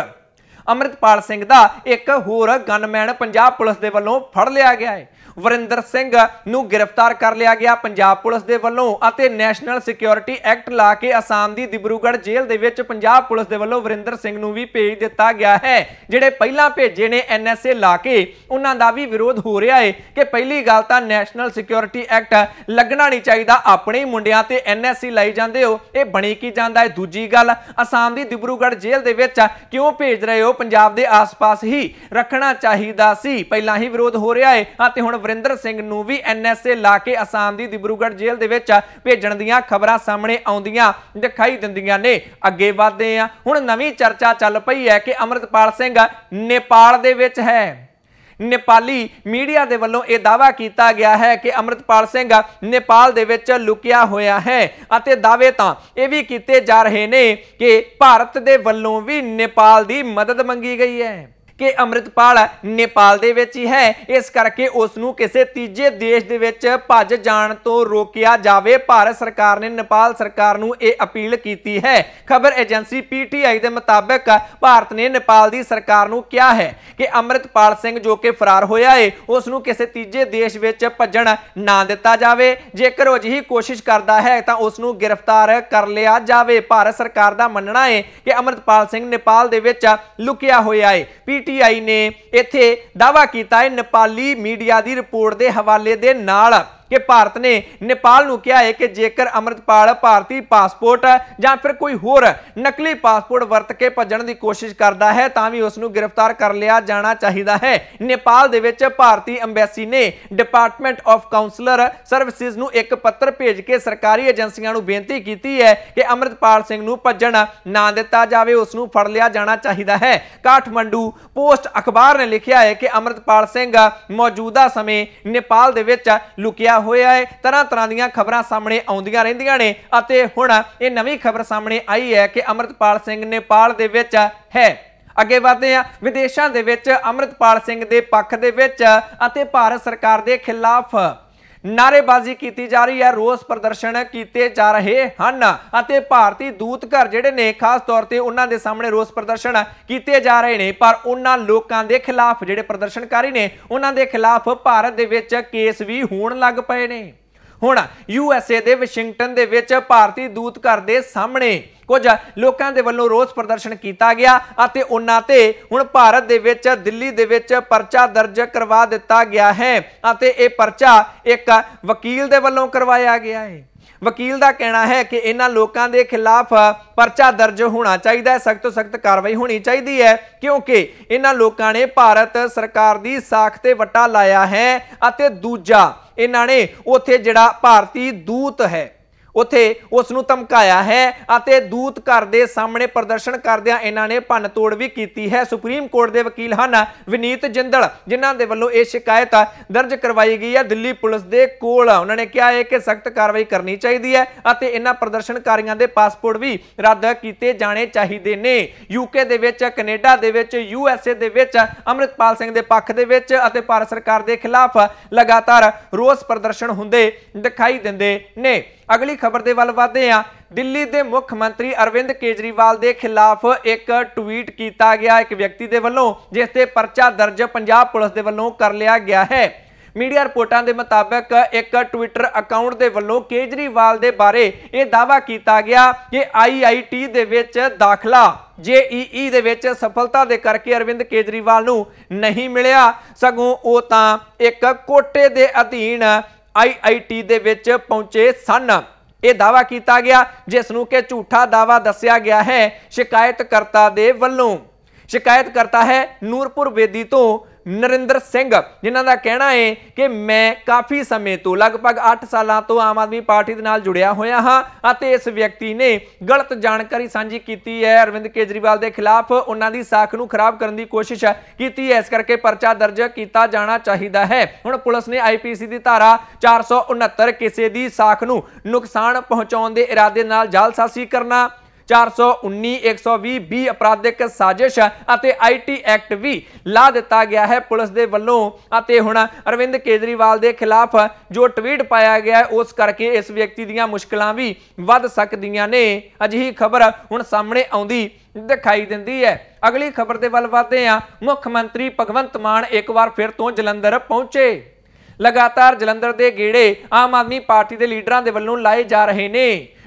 ਅਮਰਿਤਪਾਲ ਸਿੰਘ ਦਾ ਇੱਕ ਹੋਰ ਗਨਮੈਨ ਪੰਜਾਬ ਪੁਲਿਸ ਦੇ ਵੱਲੋਂ ਫੜ ਲਿਆ ਗਿਆ ਹੈ ਵਰਿੰਦਰ ਸਿੰਘ ਨੂੰ ਗ੍ਰਿਫਤਾਰ ਕਰ ਲਿਆ ਗਿਆ ਪੰਜਾਬ ਪੁਲਿਸ ਦੇ ਵੱਲੋਂ ਅਤੇ ਨੈਸ਼ਨਲ ਸਿਕਿਉਰਿਟੀ ਐਕਟ ਲਾ ਕੇ ਅਸਾਮ ਦੀ ਦਿਬਰੂਗੜ੍ਹ ਜੇਲ੍ਹ ਦੇ ਵਿੱਚ ਪੰਜਾਬ ਪੁਲਿਸ ਦੇ ਵੱਲੋਂ ਵਰਿੰਦਰ ਸਿੰਘ ਨੂੰ ਵੀ ਭੇਜ ਦਿੱਤਾ ਗਿਆ ਹੈ ਜਿਹੜੇ ਪਹਿਲਾਂ ਭੇਜੇ ਨੇ ਐਨਐਸਏ ਲਾ ਕੇ ਉਹਨਾਂ ਦਾ ਵੀ ਵਿਰੋਧ ਹੋ ਰਿਹਾ ਹੈ ਕਿ ਪਹਿਲੀ ਗੱਲ ਤਾਂ ਨੈਸ਼ਨਲ ਸਿਕਿਉਰਿਟੀ ਐਕਟ ਲੱਗਣਾ ਨਹੀਂ ਚਾਹੀਦਾ ਆਪਣੇ ਮੁੰਡਿਆਂ ਤੇ ਐਨਐਸਏ ਲਾਈ ਜਾਂਦੇ ਹੋ ਇਹ ਬਣੀ ਕੀ ਜਾਂਦਾ ਹੈ ਦੂਜੀ ਗੱਲ ਅਸਾਮ ਦੀ ਦਿਬਰੂਗੜ੍ਹ ਜੇਲ੍ਹ ਦੇ ਵਿੱਚ ਕਿਉਂ ਭੇਜ ਰਹੇ ਹੋ ਪੰਜਾਬ ਦੇ ਆਸ-ਪਾਸ ਹੀ ਰੱਖਣਾ ਚਾਹੀਦਾ ਸੀ ਪਹਿਲਾਂ ਹੀ ਵਿਰੋਧ ਹੋ ਰਿਹਾ ਹੈ ਅਤੇ ਹੁਣ ਅਮਰਿੰਦਰ ਸਿੰਘ ਨੂੰ ਵੀ ਐਨਐਸਏ ਲਾ ਕੇ ਅਸਾਮ ਦੀ ਦਿਬਰੂਗੜ੍ਹ ਜੇਲ੍ਹ ਦੇ ਵਿੱਚ ਭੇਜਣ ਦੀਆਂ ਖਬਰਾਂ ਸਾਹਮਣੇ ਆਉਂਦੀਆਂ ਦਿਖਾਈ ਦਿੰਦੀਆਂ ਨੇ ਅੱਗੇ ਵਧਦੇ ਆ ਹੁਣ ਨਵੀਂ ਚਰਚਾ ਚੱਲ ਪਈ ਹੈ ਕਿ ਅਮਰਿਤਪਾਲ ਸਿੰਘ ਨੇਪਾਲ ਦੇ ਵਿੱਚ ਹੈ ਨੇਪਾਲੀ ਮੀਡੀਆ ਦੇ ਵੱਲੋਂ ਇਹ ਦਾਵਾ ਕੀਤਾ ਗਿਆ ਹੈ ਕਿ ਅਮਰਿਤਪਾਲ ਸਿੰਘ ਨੇਪਾਲ ਦੇ ਵਿੱਚ ਲੁਕਿਆ ਹੋਇਆ ਹੈ ਅਤੇ ਦਾਅਵੇ ਤਾਂ ਇਹ ਵੀ ਕੀਤੇ ਜਾ ਰਹੇ ਨੇ ਕਿ ਭਾਰਤ ਦੇ ਵੱਲੋਂ ਵੀ ਨੇਪਾਲ ਦੀ ਮਦਦ ਮੰਗੀ ਗਈ ਹੈ ਕਿ ਅਮਰਿਤਪਾਲ ਨੇਪਾਲ ਦੇ ਵਿੱਚ ਹੀ ਹੈ ਇਸ ਕਰਕੇ ਉਸ ਨੂੰ ਕਿਸੇ ਤੀਜੇ ਦੇਸ਼ ਦੇ ਵਿੱਚ ਭੱਜ ਜਾਣ ਤੋਂ ਰੋਕਿਆ ਜਾਵੇ ਭਾਰਤ ਸਰਕਾਰ ਨੇ ਨੇਪਾਲ ਸਰਕਾਰ ਨੂੰ ਇਹ ਅਪੀਲ ਕੀਤੀ ਹੈ ਖਬਰ ਏਜੰਸੀ ਪੀਟੀਆਈ ਦੇ ਮੁਤਾਬਕ ਭਾਰਤ ਨੇ ਨੇਪਾਲ ਦੀ ਸਰਕਾਰ ਨੂੰ ਕਿਹਾ ਹੈ ਕਿ ਅਮਰਿਤਪਾਲ ਸਿੰਘ ਜੋ ਕਿ ਫਰਾਰ ਹੋਇਆ ਏ ਉਸ ਨੂੰ ਕਿਸੇ ਤੀਜੇ ਦੇਸ਼ ਵਿੱਚ ਭੱਜਣ ਨਾ ਦਿੱਤਾ ਜਾਵੇ ਜੇਕਰ ਉਹ ਜਿਹੀ ਕੋਸ਼ਿਸ਼ ਕਰਦਾ ਹੈ ਤਾਂ ਉਸ ਨੂੰ ਗ੍ਰਿਫਤਾਰ ਕਰ ਲਿਆ ਜਾਵੇ ਭਾਰਤ ਸਰਕਾਰ ਦਾ ਮੰਨਣਾ ਹੈ ਕਿ ਅਮਰਿਤਪਾਲ ਸਿੰਘ ਨੇਪਾਲ ਦੇ ਵਿੱਚ ਲੁਕਿਆ ਹੋਇਆ ਹੈ ਪੀ ਪੀਟੀਆਈ ਨੇ ਇੱਥੇ ਦਾਵਾ ਕੀਤਾ ਹੈ ਨੇਪਾਲੀ ਮੀਡੀਆ ਦੀ ਰਿਪੋਰਟ ਦੇ ਹਵਾਲੇ ਦੇ ਨਾਲ ਕਿ ਭਾਰਤ ਨੇ ਨੇਪਾਲ ਨੂੰ ਕਿਹਾ ਹੈ ਕਿ ਜੇਕਰ ਅਮਰਤਪਾਲ ਭਾਰਤੀ ਪਾਸਪੋਰਟ ਜਾਂ ਫਿਰ ਕੋਈ ਹੋਰ ਨਕਲੀ ਪਾਸਪੋਰਟ ਵਰਤ ਕੇ ਭੱਜਣ ਦੀ ਕੋਸ਼ਿਸ਼ ਕਰਦਾ ਹੈ ਤਾਂ ਵੀ ਉਸ ਨੂੰ ਗ੍ਰਿਫਤਾਰ ਕਰ ਲਿਆ ਜਾਣਾ ਚਾਹੀਦਾ ਹੈ ਨੇਪਾਲ ਦੇ ਵਿੱਚ ਭਾਰਤੀ ਐਮਬੈਸੀ ਨੇ ਡਿਪਾਰਟਮੈਂਟ ਆਫ ਕਾਉਂਸਲਰ ਸਰਵਿਸਿਜ਼ ਨੂੰ ਇੱਕ ਪੱਤਰ ਭੇਜ ਕੇ ਸਰਕਾਰੀ ਏਜੰਸੀਆਂ ਨੂੰ ਬੇਨਤੀ ਕੀਤੀ ਹੈ ਕਿ ਅਮਰਤਪਾਲ ਸਿੰਘ ਨੂੰ ਭੱਜਣ ਨਾ ਦਿੱਤਾ ਜਾਵੇ ਉਸ ਨੂੰ ਫੜ ਲਿਆ ਜਾਣਾ ਚਾਹੀਦਾ ਹੈ ਕਾਠਮੰਡੂ ਪੋਸਟ ਅਖਬਾਰ ਨੇ ਲਿਖਿਆ ਹੈ ਕਿ ਅਮਰਤਪਾਲ ਸਿੰਘ ਮੌਜੂਦਾ ਸਮੇਂ ਨੇਪਾਲ ਦੇ ਵਿੱਚ ਲੁਕਿਆ ਹੋਇਆ ਹੋਇਆ ਹੈ ਤਰ੍ਹਾਂ ਤਰ੍ਹਾਂ ਦੀਆਂ ਖਬਰਾਂ ਸਾਹਮਣੇ ਆਉਂਦੀਆਂ ਰਹਿੰਦੀਆਂ ਨੇ ਅਤੇ ਹੁਣ ਇਹ ਨਵੀਂ ਖਬਰ ਸਾਹਮਣੇ ਆਈ ਹੈ ਕਿ ਅਮਰਤਪਾਲ ਸਿੰਘ ਨੇਪਾਲ ਦੇ ਵਿੱਚ ਹੈ ਅੱਗੇ ਵਧਦੇ ਆ ਵਿਦੇਸ਼ਾਂ ਦੇ ਵਿੱਚ ਅਮਰਤਪਾਲ ਸਿੰਘ ਦੇ ਪੱਖ ਦੇ ਵਿੱਚ ਅਤੇ ਭਾਰਤ ਸਰਕਾਰ ਦੇ ਖਿਲਾਫ ਨਾਰੇਬਾਜ਼ੀ ਕੀਤੀ ਜਾ ਰਹੀ ਹੈ ਰੋਸ ਪ੍ਰਦਰਸ਼ਨ ਕੀਤੇ ਜਾ ਰਹੇ ਹਨ ਅਤੇ ਭਾਰਤੀ ਦੂਤ ਘਰ ਜਿਹੜੇ ਨੇ ਖਾਸ ਤੌਰ ਤੇ ਉਹਨਾਂ ਦੇ ਸਾਹਮਣੇ ਰੋਸ ਪ੍ਰਦਰਸ਼ਨ ਕੀਤੇ ਜਾ ਰਹੇ ਨੇ ਪਰ ਉਹਨਾਂ ਲੋਕਾਂ ਦੇ ਖਿਲਾਫ ਜਿਹੜੇ ਪ੍ਰਦਰਸ਼ਨਕਾਰੀ ਨੇ ਉਹਨਾਂ ਦੇ ਖਿਲਾਫ ਭਾਰਤ ਦੇ ਵਿੱਚ ਕੇਸ ਵੀ ਹੋਣ ਲੱਗ ਪਏ ਨੇ ਹੁਣ ਯੂ ਐਸ ਏ ਦੇ ਵਾਸ਼ਿੰਗਟਨ ਦੇ ਵਿੱਚ ਭਾਰਤੀ ਦੂਤ ਘਰ ਦੇ ਸਾਹਮਣੇ ਕੁਝ ਲੋਕਾਂ ਦੇ ਵੱਲੋਂ ਰੋਸ ਪ੍ਰਦਰਸ਼ਨ ਕੀਤਾ ਗਿਆ ਅਤੇ ਉਹਨਾਂ ਤੇ ਹੁਣ ਭਾਰਤ ਦੇ ਵਿੱਚ ਦਿੱਲੀ ਦੇ ਵਿੱਚ ਪਰਚਾ ਦਰਜ ਕਰਵਾ ਦਿੱਤਾ ਗਿਆ ਹੈ ਅਤੇ ਇਹ ਪਰਚਾ ਇੱਕ ਵਕੀਲ ਦੇ ਵੱਲੋਂ ਕਰਵਾਇਆ ਗਿਆ ਹੈ ਵਕੀਲ ਦਾ ਕਹਿਣਾ ਹੈ ਕਿ ਇਹਨਾਂ ਲੋਕਾਂ ਦੇ ਖਿਲਾਫ ਪਰਚਾ ਦਰਜ ਹੋਣਾ ਚਾਹੀਦਾ ਹੈ ਸਖਤ ਤੋਂ ਸਖਤ ਕਾਰਵਾਈ ਹੋਣੀ ਚਾਹੀਦੀ ਹੈ ਕਿਉਂਕਿ ਇਹਨਾਂ ਲੋਕਾਂ ਨੇ ਭਾਰਤ ਸਰਕਾਰ ਦੀ ਸਾਖ ਤੇ ਵਟਾ ਲਾਇਆ ਹੈ ਅਤੇ ਦੂਜਾ ਇਹਨਾਂ ਨੇ ਉੱਥੇ ਜਿਹੜਾ ਭਾਰਤੀ ਦੂਤ ਹੈ ਉਥੇ ਉਸ ਨੂੰ ਧਮਕਾਇਆ ਹੈ ਅਤੇ ਦੂਤ ਘਰ ਦੇ ਸਾਹਮਣੇ ਪ੍ਰਦਰਸ਼ਨ ਕਰਦਿਆਂ ਇਹਨਾਂ ਨੇ ਭੰਨ ਤੋੜ ਵੀ ਕੀਤੀ ਹੈ ਸੁਪਰੀਮ ਕੋਰਟ ਦੇ ਵਕੀਲ ਹਨ ਵਿਨੀਤ ਜਿੰਦਲ ਜਿਨ੍ਹਾਂ ਦੇ ਵੱਲੋਂ ਇਹ ਸ਼ਿਕਾਇਤ ਦਰਜ ਕਰਵਾਈ ਗਈ ਹੈ ਦਿੱਲੀ ਪੁਲਿਸ ਦੇ ਕੋਲ ਉਹਨਾਂ ਨੇ ਕਿਹਾ ਹੈ ਕਿ ਸਖਤ ਕਾਰਵਾਈ ਕਰਨੀ ਚਾਹੀਦੀ ਹੈ ਅਤੇ ਇਹਨਾਂ ਪ੍ਰਦਰਸ਼ਨਕਾਰੀਆਂ ਦੇ ਪਾਸਪੋਰਟ ਵੀ ਰੱਦ ਕੀਤੇ ਜਾਣੇ ਚਾਹੀਦੇ ਨੇ ਯੂਕੇ ਦੇ ਵਿੱਚ ਕੈਨੇਡਾ ਦੇ ਵਿੱਚ ਯੂਐਸਏ ਦੇ ਵਿੱਚ ਅਮਰਿਤਪਾਲ ਸਿੰਘ ਦੇ ਪੱਖ ਦੇ ਵਿੱਚ ਅਤੇ ਭਾਰਤ ਸਰਕਾਰ ਦੇ ਖਿਲਾਫ ਲਗਾਤਾਰ ਰੋਸ ਪ੍ਰਦਰਸ਼ਨ ਹੁੰਦੇ ਦਿਖਾਈ ਦਿੰਦੇ ਨੇ ਅਗਲੀ ਖਬਰ ਦੇ ਵੱਲ ਵਧਦੇ ਹਾਂ ਦਿੱਲੀ ਦੇ ਮੁੱਖ ਮੰਤਰੀ ਅਰਵਿੰਦ ਕੇਜਰੀਵਾਲ ਦੇ ਖਿਲਾਫ ਇੱਕ ਟਵੀਟ ਕੀਤਾ ਗਿਆ ਇੱਕ ਵਿਅਕਤੀ ਦੇ ਵੱਲੋਂ ਜਿਸ ਤੇ ਪਰਚਾ ਦਰਜ ਪੰਜਾਬ ਪੁਲਿਸ ਦੇ ਵੱਲੋਂ ਕਰ ਲਿਆ ਗਿਆ ਹੈ ਮੀਡੀਆ ਰਿਪੋਰਟਾਂ ਦੇ ਮੁਤਾਬਕ ਇੱਕ ਟਵਿੱਟਰ ਅਕਾਊਂਟ ਦੇ ਵੱਲੋਂ ਕੇਜਰੀਵਾਲ ਦੇ ਬਾਰੇ ਇਹ ਦਾਵਾ ਕੀਤਾ ਗਿਆ ਕਿ ਆਈਆਈਟੀ ਦੇ ਵਿੱਚ ਦਾਖਲਾ ਜੀਈ e e ਦੇ ਵਿੱਚ ਸਫਲਤਾ ਦੇ ਕਰਕੇ ਅਰਵਿੰਦ ਕੇਜਰੀਵਾਲ ਨੂੰ ਨਹੀਂ ਮਿਲਿਆ ਸਗੋਂ ਉਹ ਤਾਂ ਇੱਕ ਕੋਟੇ ਦੇ ਅਧੀਨ ਆਈਆਈਟੀ ਦੇ ਵਿੱਚ ਪਹੁੰਚੇ ਸਨ ਇਹ ਦਾਵਾ ਕੀਤਾ ਗਿਆ ਜਿਸ ਨੂੰ ਕਿ ਝੂਠਾ ਦਾਵਾ ਦੱਸਿਆ ਗਿਆ ਹੈ ਸ਼ਿਕਾਇਤਕਰਤਾ ਦੇ ਵੱਲੋਂ ਸ਼ਿਕਾਇਤਕਰਤਾ ਹੈ ਨੂਰਪੁਰ ਵੇਦੀ ਤੋਂ ਨਰਿੰਦਰ ਸਿੰਘ ਜਿਨ੍ਹਾਂ ਦਾ ਕਹਿਣਾ ਹੈ ਕਿ ਮੈਂ ਕਾਫੀ ਸਮੇਂ ਤੋਂ ਲਗਭਗ 8 ਸਾਲਾਂ ਤੋਂ ਆਮ ਆਦਮੀ ਪਾਰਟੀ ਦੇ ਨਾਲ ਜੁੜਿਆ ਹੋਇਆ ਹਾਂ ਅਤੇ ਇਸ ਵਿਅਕਤੀ ਨੇ ਗਲਤ ਜਾਣਕਾਰੀ ਸਾਂਝੀ ਕੀਤੀ ਹੈ ਅਰਵਿੰਦ ਕੇਜਰੀਵਾਲ ਦੇ ਖਿਲਾਫ ਉਹਨਾਂ ਦੀ ਸਾਖ ਨੂੰ ਖਰਾਬ ਕਰਨ ਦੀ ਕੋਸ਼ਿਸ਼ ਕੀਤੀ ਹੈ ਇਸ ਕਰਕੇ ਪਰਚਾ ਦਰਜ ਕੀਤਾ ਜਾਣਾ ਚਾਹੀਦਾ ਹੈ ਹੁਣ ਪੁਲਿਸ ਨੇ ਆਈਪੀਸੀ ਦੀ ਧਾਰਾ 469 ਕਿਸੇ ਦੀ ਸਾਖ ਨੂੰ ਨੁਕਸਾਨ ਪਹੁੰਚਾਉਣ ਦੇ ਇਰਾਦੇ ਨਾਲ ਜਾਲਸਾਜ਼ੀ ਕਰਨਾ 419 120 ਅਪਰਾਧਿਕ ਸਾਜ਼ਿਸ਼ ਅਤੇ ਆਈਟੀ ਐਕਟ ਵੀ ਲਾ ਦਿੱਤਾ ਗਿਆ ਹੈ ਪੁਲਿਸ ਦੇ ਵੱਲੋਂ ਅਤੇ ਹੁਣ ਅਰਵਿੰਦ ਕੇਜਰੀਵਾਲ ਦੇ ਖਿਲਾਫ ਜੋ ਟਵੀਟ ਪਾਇਆ ਗਿਆ ਉਸ ਕਰਕੇ ਇਸ ਵਿਅਕਤੀ ਦੀਆਂ ਮੁਸ਼ਕਲਾਂ ਵੀ ਵੱਧ ਸਕਦੀਆਂ ਨੇ ਅਜਿਹੀ ਖਬਰ ਹੁਣ ਸਾਹਮਣੇ ਆਉਂਦੀ ਦਿਖਾਈ ਦਿੰਦੀ ਹੈ ਅਗਲੀ ਖਬਰ ਦੇ ਵੱਲ ਵਧਦੇ ਹਾਂ ਮੁੱਖ ਮੰਤਰੀ ਭਗਵੰਤ ਮਾਨ ਇੱਕ ਵਾਰ ਫਿਰ ਤੋਂ ਜਲੰਧਰ ਪਹੁੰਚੇ ਲਗਾਤਾਰ ਜਲੰਧਰ ਦੇ ਗੇੜੇ ਆਮ ਆਦਮੀ ਪਾਰਟੀ ਦੇ ਲੀਡਰਾਂ ਦੇ ਵੱਲੋਂ ਲਾਏ ਜਾ ਰਹੇ ਨੇ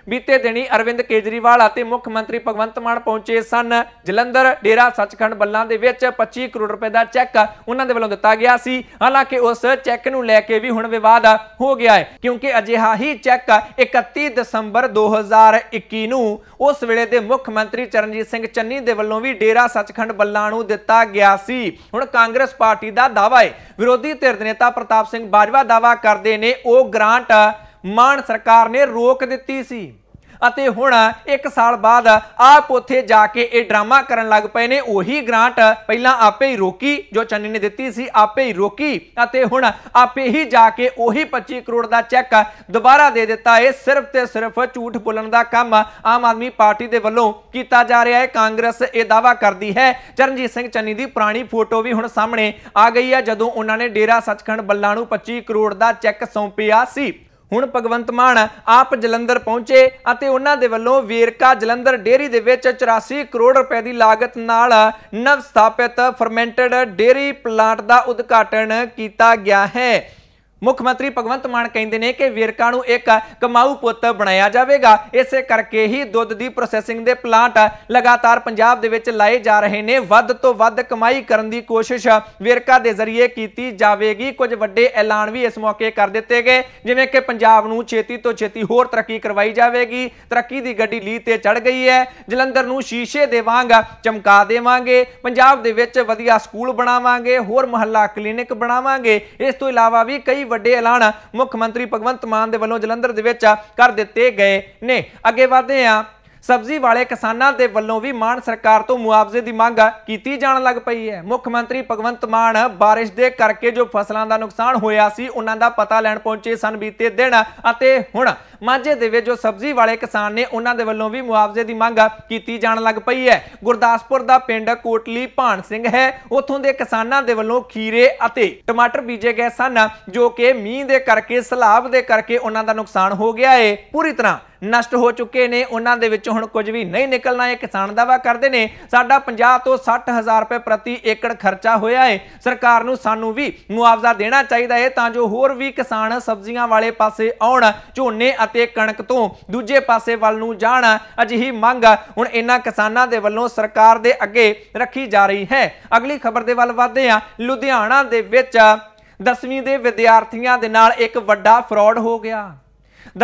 ਬੀਤੇ ਦਿਨੀ ਅਰਵਿੰਦ ਕੇਜਰੀਵਾਲ ਅਤੇ ਮੁੱਖ ਮੰਤਰੀ ਭਗਵੰਤ ਮਾਨ ਪਹੁੰਚੇ ਸਨ ਜਲੰਧਰ ਡੇਰਾ ਸੱਚਖੰਡ ਬੱਲਾਂ ਦੇ ਵਿੱਚ 25 ਕਰੋੜ ਰੁਪਏ ਦਾ ਚੈੱਕ ਉਹਨਾਂ ਦੇ ਵੱਲੋਂ ਦਿੱਤਾ ਗਿਆ ਸੀ ਹਾਲਾਂਕਿ ਉਸ ਚੈੱਕ ਨੂੰ ਲੈ ਕੇ ਵੀ ਹੁਣ ਵਿਵਾਦ ਹੋ ਗਿਆ ਹੈ ਕਿਉਂਕਿ ਅਜਿਹਾ ਹੀ ਚੈੱਕ 31 ਦਸੰਬਰ 2021 ਨੂੰ ਉਸ ਵੇਲੇ ਦੇ ਮੁੱਖ ਮੰਤਰੀ ਚਰਨਜੀਤ ਸਿੰਘ ਚੰਨੀ ਦੇ ਵੱਲੋਂ ਵੀ ਡੇਰਾ ਸੱਚਖੰਡ ਬੱਲਾਂ ਨੂੰ ਦਿੱਤਾ ਗਿਆ ਸੀ ਹੁਣ ਕਾਂਗਰਸ ਪਾਰਟੀ ਦਾ ਦਾਵਾ ਹੈ ਵਿਰੋਧੀ ਧਿਰ ਦੇ ਨੇਤਾ ਪ੍ਰਤਾਪ ਸਿੰਘ ਬਾਜਵਾ ਦਾਵਾ ਕਰਦੇ ਨੇ ਉਹ ਗ੍ਰਾਂਟ ਮਾਨ ਸਰਕਾਰ ਨੇ ਰੋਕ ਦਿੱਤੀ ਸੀ ਅਤੇ ਹੁਣ 1 ਸਾਲ ਬਾਅਦ ਆਪ ਉੱਥੇ ਜਾ ਕੇ ਇਹ ਡਰਾਮਾ ਕਰਨ ਲੱਗ ਪਏ ਨੇ ਉਹੀ ਗ੍ਰਾਂਟ ਪਹਿਲਾਂ ਆਪੇ ਹੀ ਰੋਕੀ ਜੋ ਚੰਨੀ ਨੇ ਦਿੱਤੀ ਸੀ ਆਪੇ ਹੀ ਰੋਕੀ ਅਤੇ ਹੁਣ ਆਪੇ ਹੀ ਜਾ ਕੇ ਉਹੀ 25 ਕਰੋੜ ਦਾ ਚੈੱਕ ਦੁਬਾਰਾ ਦੇ ਦਿੱਤਾ ਇਹ ਸਿਰਫ ਤੇ ਸਿਰਫ ਝੂਠ ਬੋਲਣ ਦਾ ਕੰਮ ਆਮ ਆਦਮੀ ਪਾਰਟੀ ਦੇ ਵੱਲੋਂ ਕੀਤਾ ਜਾ ਰਿਹਾ ਹੈ ਕਾਂਗਰਸ ਇਹ ਦਾਵਾ ਕਰਦੀ ਹੈ ਚਰਨਜੀਤ ਸਿੰਘ ਚੰਨੀ ਦੀ ਪੁਰਾਣੀ ਫੋਟੋ ਵੀ ਹੁਣ ਸਾਹਮਣੇ ਆ ਗਈ ਹੈ ਜਦੋਂ ਉਹਨਾਂ ਨੇ ਡੇਰਾ ਸੱਚਖੰਡ ਬੱਲਾ ਨੂੰ 25 ਕਰੋੜ ਦਾ ਚੈੱਕ ਸੌਂਪਿਆ ਸੀ ਹੁਣ ਭਗਵੰਤ ਮਾਨ ਆਪ ਜਲੰਧਰ ਪਹੁੰਚੇ ਅਤੇ ਉਹਨਾਂ ਦੇ ਵੱਲੋਂ ਵੇਰਕਾ ਜਲੰਧਰ ਡੇਰੀ ਦੇ ਵਿੱਚ 84 ਕਰੋੜ ਰੁਪਏ ਦੀ ਲਾਗਤ ਨਾਲ ਨਵ ਸਥਾਪਿਤ ਫਰਮੈਂਟਡ ਡੇਰੀ ਪਲਾਂਟ ਦਾ ਉਦਘਾਟਨ ਕੀਤਾ ਗਿਆ ਹੈ ਮੁੱਖ ਮੰਤਰੀ ਭਗਵੰਤ ਮਾਨ ਕਹਿੰਦੇ ਨੇ ਕਿ ਵੇਰਕਾ ਨੂੰ ਇੱਕ ਕਮਾਊ ਪੁੱਤ ਬਣਾਇਆ ਜਾਵੇਗਾ ਇਸੇ ਕਰਕੇ ਹੀ ਦੁੱਧ ਦੀ ਪ੍ਰੋਸੈਸਿੰਗ ਦੇ ਪਲਾਂਟ ਲਗਾਤਾਰ ਪੰਜਾਬ ਦੇ ਵਿੱਚ ਲਾਏ ਜਾ ਰਹੇ ਨੇ ਵੱਧ ਤੋਂ ਵੱਧ ਕਮਾਈ ਕਰਨ ਦੀ ਕੋਸ਼ਿਸ਼ ਵੇਰਕਾ ਦੇ ਜ਼ਰੀਏ ਕੀਤੀ ਜਾਵੇਗੀ ਕੁਝ ਵੱਡੇ ਐਲਾਨ ਵੀ ਇਸ ਮੌਕੇ ਕਰ ਦਿੱਤੇ ਗਏ ਜਿਵੇਂ ਕਿ ਪੰਜਾਬ ਨੂੰ ਛੇਤੀ ਤੋਂ ਛੇਤੀ ਹੋਰ ਤਰੱਕੀ ਕਰਵਾਈ ਜਾਵੇਗੀ ਤਰੱਕੀ ਦੀ ਗੱਡੀ ਲੀ ਤੇ ਚੜ ਗਈ ਹੈ ਜਲੰਧਰ ਨੂੰ ਸ਼ੀਸ਼ੇ ਦੇ ਵਾਂਗ ਚਮਕਾ ਦੇਵਾਂਗੇ ਪੰਜਾਬ ਦੇ ਵਿੱਚ ਵਧੀਆ ਸਕੂਲ ਬਣਾਵਾਂਗੇ ਹੋਰ ਮਹੱਲਾ ਕਲੀਨਿਕ ਬਣਾਵਾਂਗੇ ਇਸ ਤੋਂ ਇਲਾਵਾ ਵੀ ਕਈ ਵੱਡੇ ਐਲਾਨ ਮੁੱਖ ਮੰਤਰੀ ਭਗਵੰਤ ਮਾਨ ਦੇ ਵੱਲੋਂ ਜਲੰਧਰ ਦੇ ਵਿੱਚ ਕਰ ਦਿੱਤੇ ਗਏ ਨੇ ਅੱਗੇ ਵਧਦੇ ਆ ਸਬਜ਼ੀ ਵਾਲੇ ਕਿਸਾਨਾਂ ਦੇ ਵੱਲੋਂ ਵੀ ਮਾਨ ਸਰਕਾਰ ਤੋਂ ਮੁਆਵਜ਼ੇ ਦੀ ਮੰਗ ਕੀਤੀ ਜਾਣ ਲੱਗ ਪਈ ਹੈ ਮੁੱਖ ਮੰਤਰੀ ਭਗਵੰਤ ਮਾਨ ਬਾਰਿਸ਼ ਦੇ ਕਰਕੇ ਜੋ ਫਸਲਾਂ ਦਾ ਨੁਕਸਾਨ ਹੋਇਆ ਸੀ ਉਹਨਾਂ ਦਾ ਪਤਾ ਲੈਣ ਪਹੁੰਚੇ ਸਨ ਬੀਤੇ ਦਿਨ ਅਤੇ ਹੁਣ ਮਾਝੇ ਦੇ ਵਿੱਚ ਜੋ ਸਬਜ਼ੀ ਵਾਲੇ ਕਿਸਾਨ ਨੇ ਉਹਨਾਂ ਦੇ ਵੱਲੋਂ ਵੀ ਮੁਆਵਜ਼ੇ ਦੀ ਮੰਗ ਕੀਤੀ ਜਾਣ ਲੱਗ ਪਈ ਹੈ ਗੁਰਦਾਸਪੁਰ ਦਾ ਪਿੰਡ ਕੋਟਲੀ ਭਾਨ ਸਿੰਘ ਹੈ ਉੱਥੋਂ ਦੇ ਕਿਸਾਨਾਂ ਦੇ ਵੱਲੋਂ ਖੀਰੇ ਅਤੇ ਟਮਾਟਰ ਬੀਜੇ ਗਏ ਸਨ ਜੋ ਕਿ ਮੀਂਹ ਦੇ ਕਰਕੇ ਸਲਾਬ ਦੇ ਕਰਕੇ ਉਹਨਾਂ ਦਾ ਨੁਕਸਾਨ ਹੋ ਗਿਆ ਹੈ ਪੂਰੀ ਤਰ੍ਹਾਂ ਨਸ਼ਟ ਹੋ ਚੁੱਕੇ ਨੇ ਉਹਨਾਂ ਦੇ ਵਿੱਚ ਹੁਣ ਕੁਝ ਵੀ ਨਹੀਂ ਨਿਕਲਣਾ ਇਹ ਕਿਸਾਨ ਦਾਵਾ ਕਰਦੇ ਨੇ ਸਾਡਾ 50 ਤੋਂ 60000 ਰੁਪਏ ਪ੍ਰਤੀ ਏਕੜ ਖਰਚਾ ਹੋਇਆ ਹੈ ਸਰਕਾਰ ਨੂੰ ਸਾਨੂੰ ਵੀ ਮੁਆਵਜ਼ਾ ਦੇਣਾ ਚਾਹੀਦਾ ਹੈ ਤਾਂ ਜੋ ਹੋਰ ਵੀ ਕਿਸਾਨ ਸਬਜ਼ੀਆਂ ਵਾਲੇ ਪਾਸੇ ਆਉਣ ਝੋਨੇ ਅਤੇ ਕਣਕ ਤੋਂ ਦੂਜੇ ਪਾਸੇ ਵੱਲ ਨੂੰ ਜਾਣ ਅਜਿਹੀ ਮੰਗ ਹੁਣ ਇਹਨਾਂ ਕਿਸਾਨਾਂ ਦੇ ਵੱਲੋਂ ਸਰਕਾਰ ਦੇ ਅੱਗੇ ਰੱਖੀ ਜਾ ਰਹੀ ਹੈ ਅਗਲੀ ਖਬਰ ਦੇ ਵੱਲ ਵਧਦੇ ਹਾਂ ਲੁਧਿਆਣਾ ਦੇ ਵਿੱਚ 10ਵੀਂ ਦੇ ਵਿਦਿਆਰਥੀਆਂ ਦੇ ਨਾਲ ਇੱਕ ਵੱਡਾ ਫਰਾਡ ਹੋ ਗਿਆ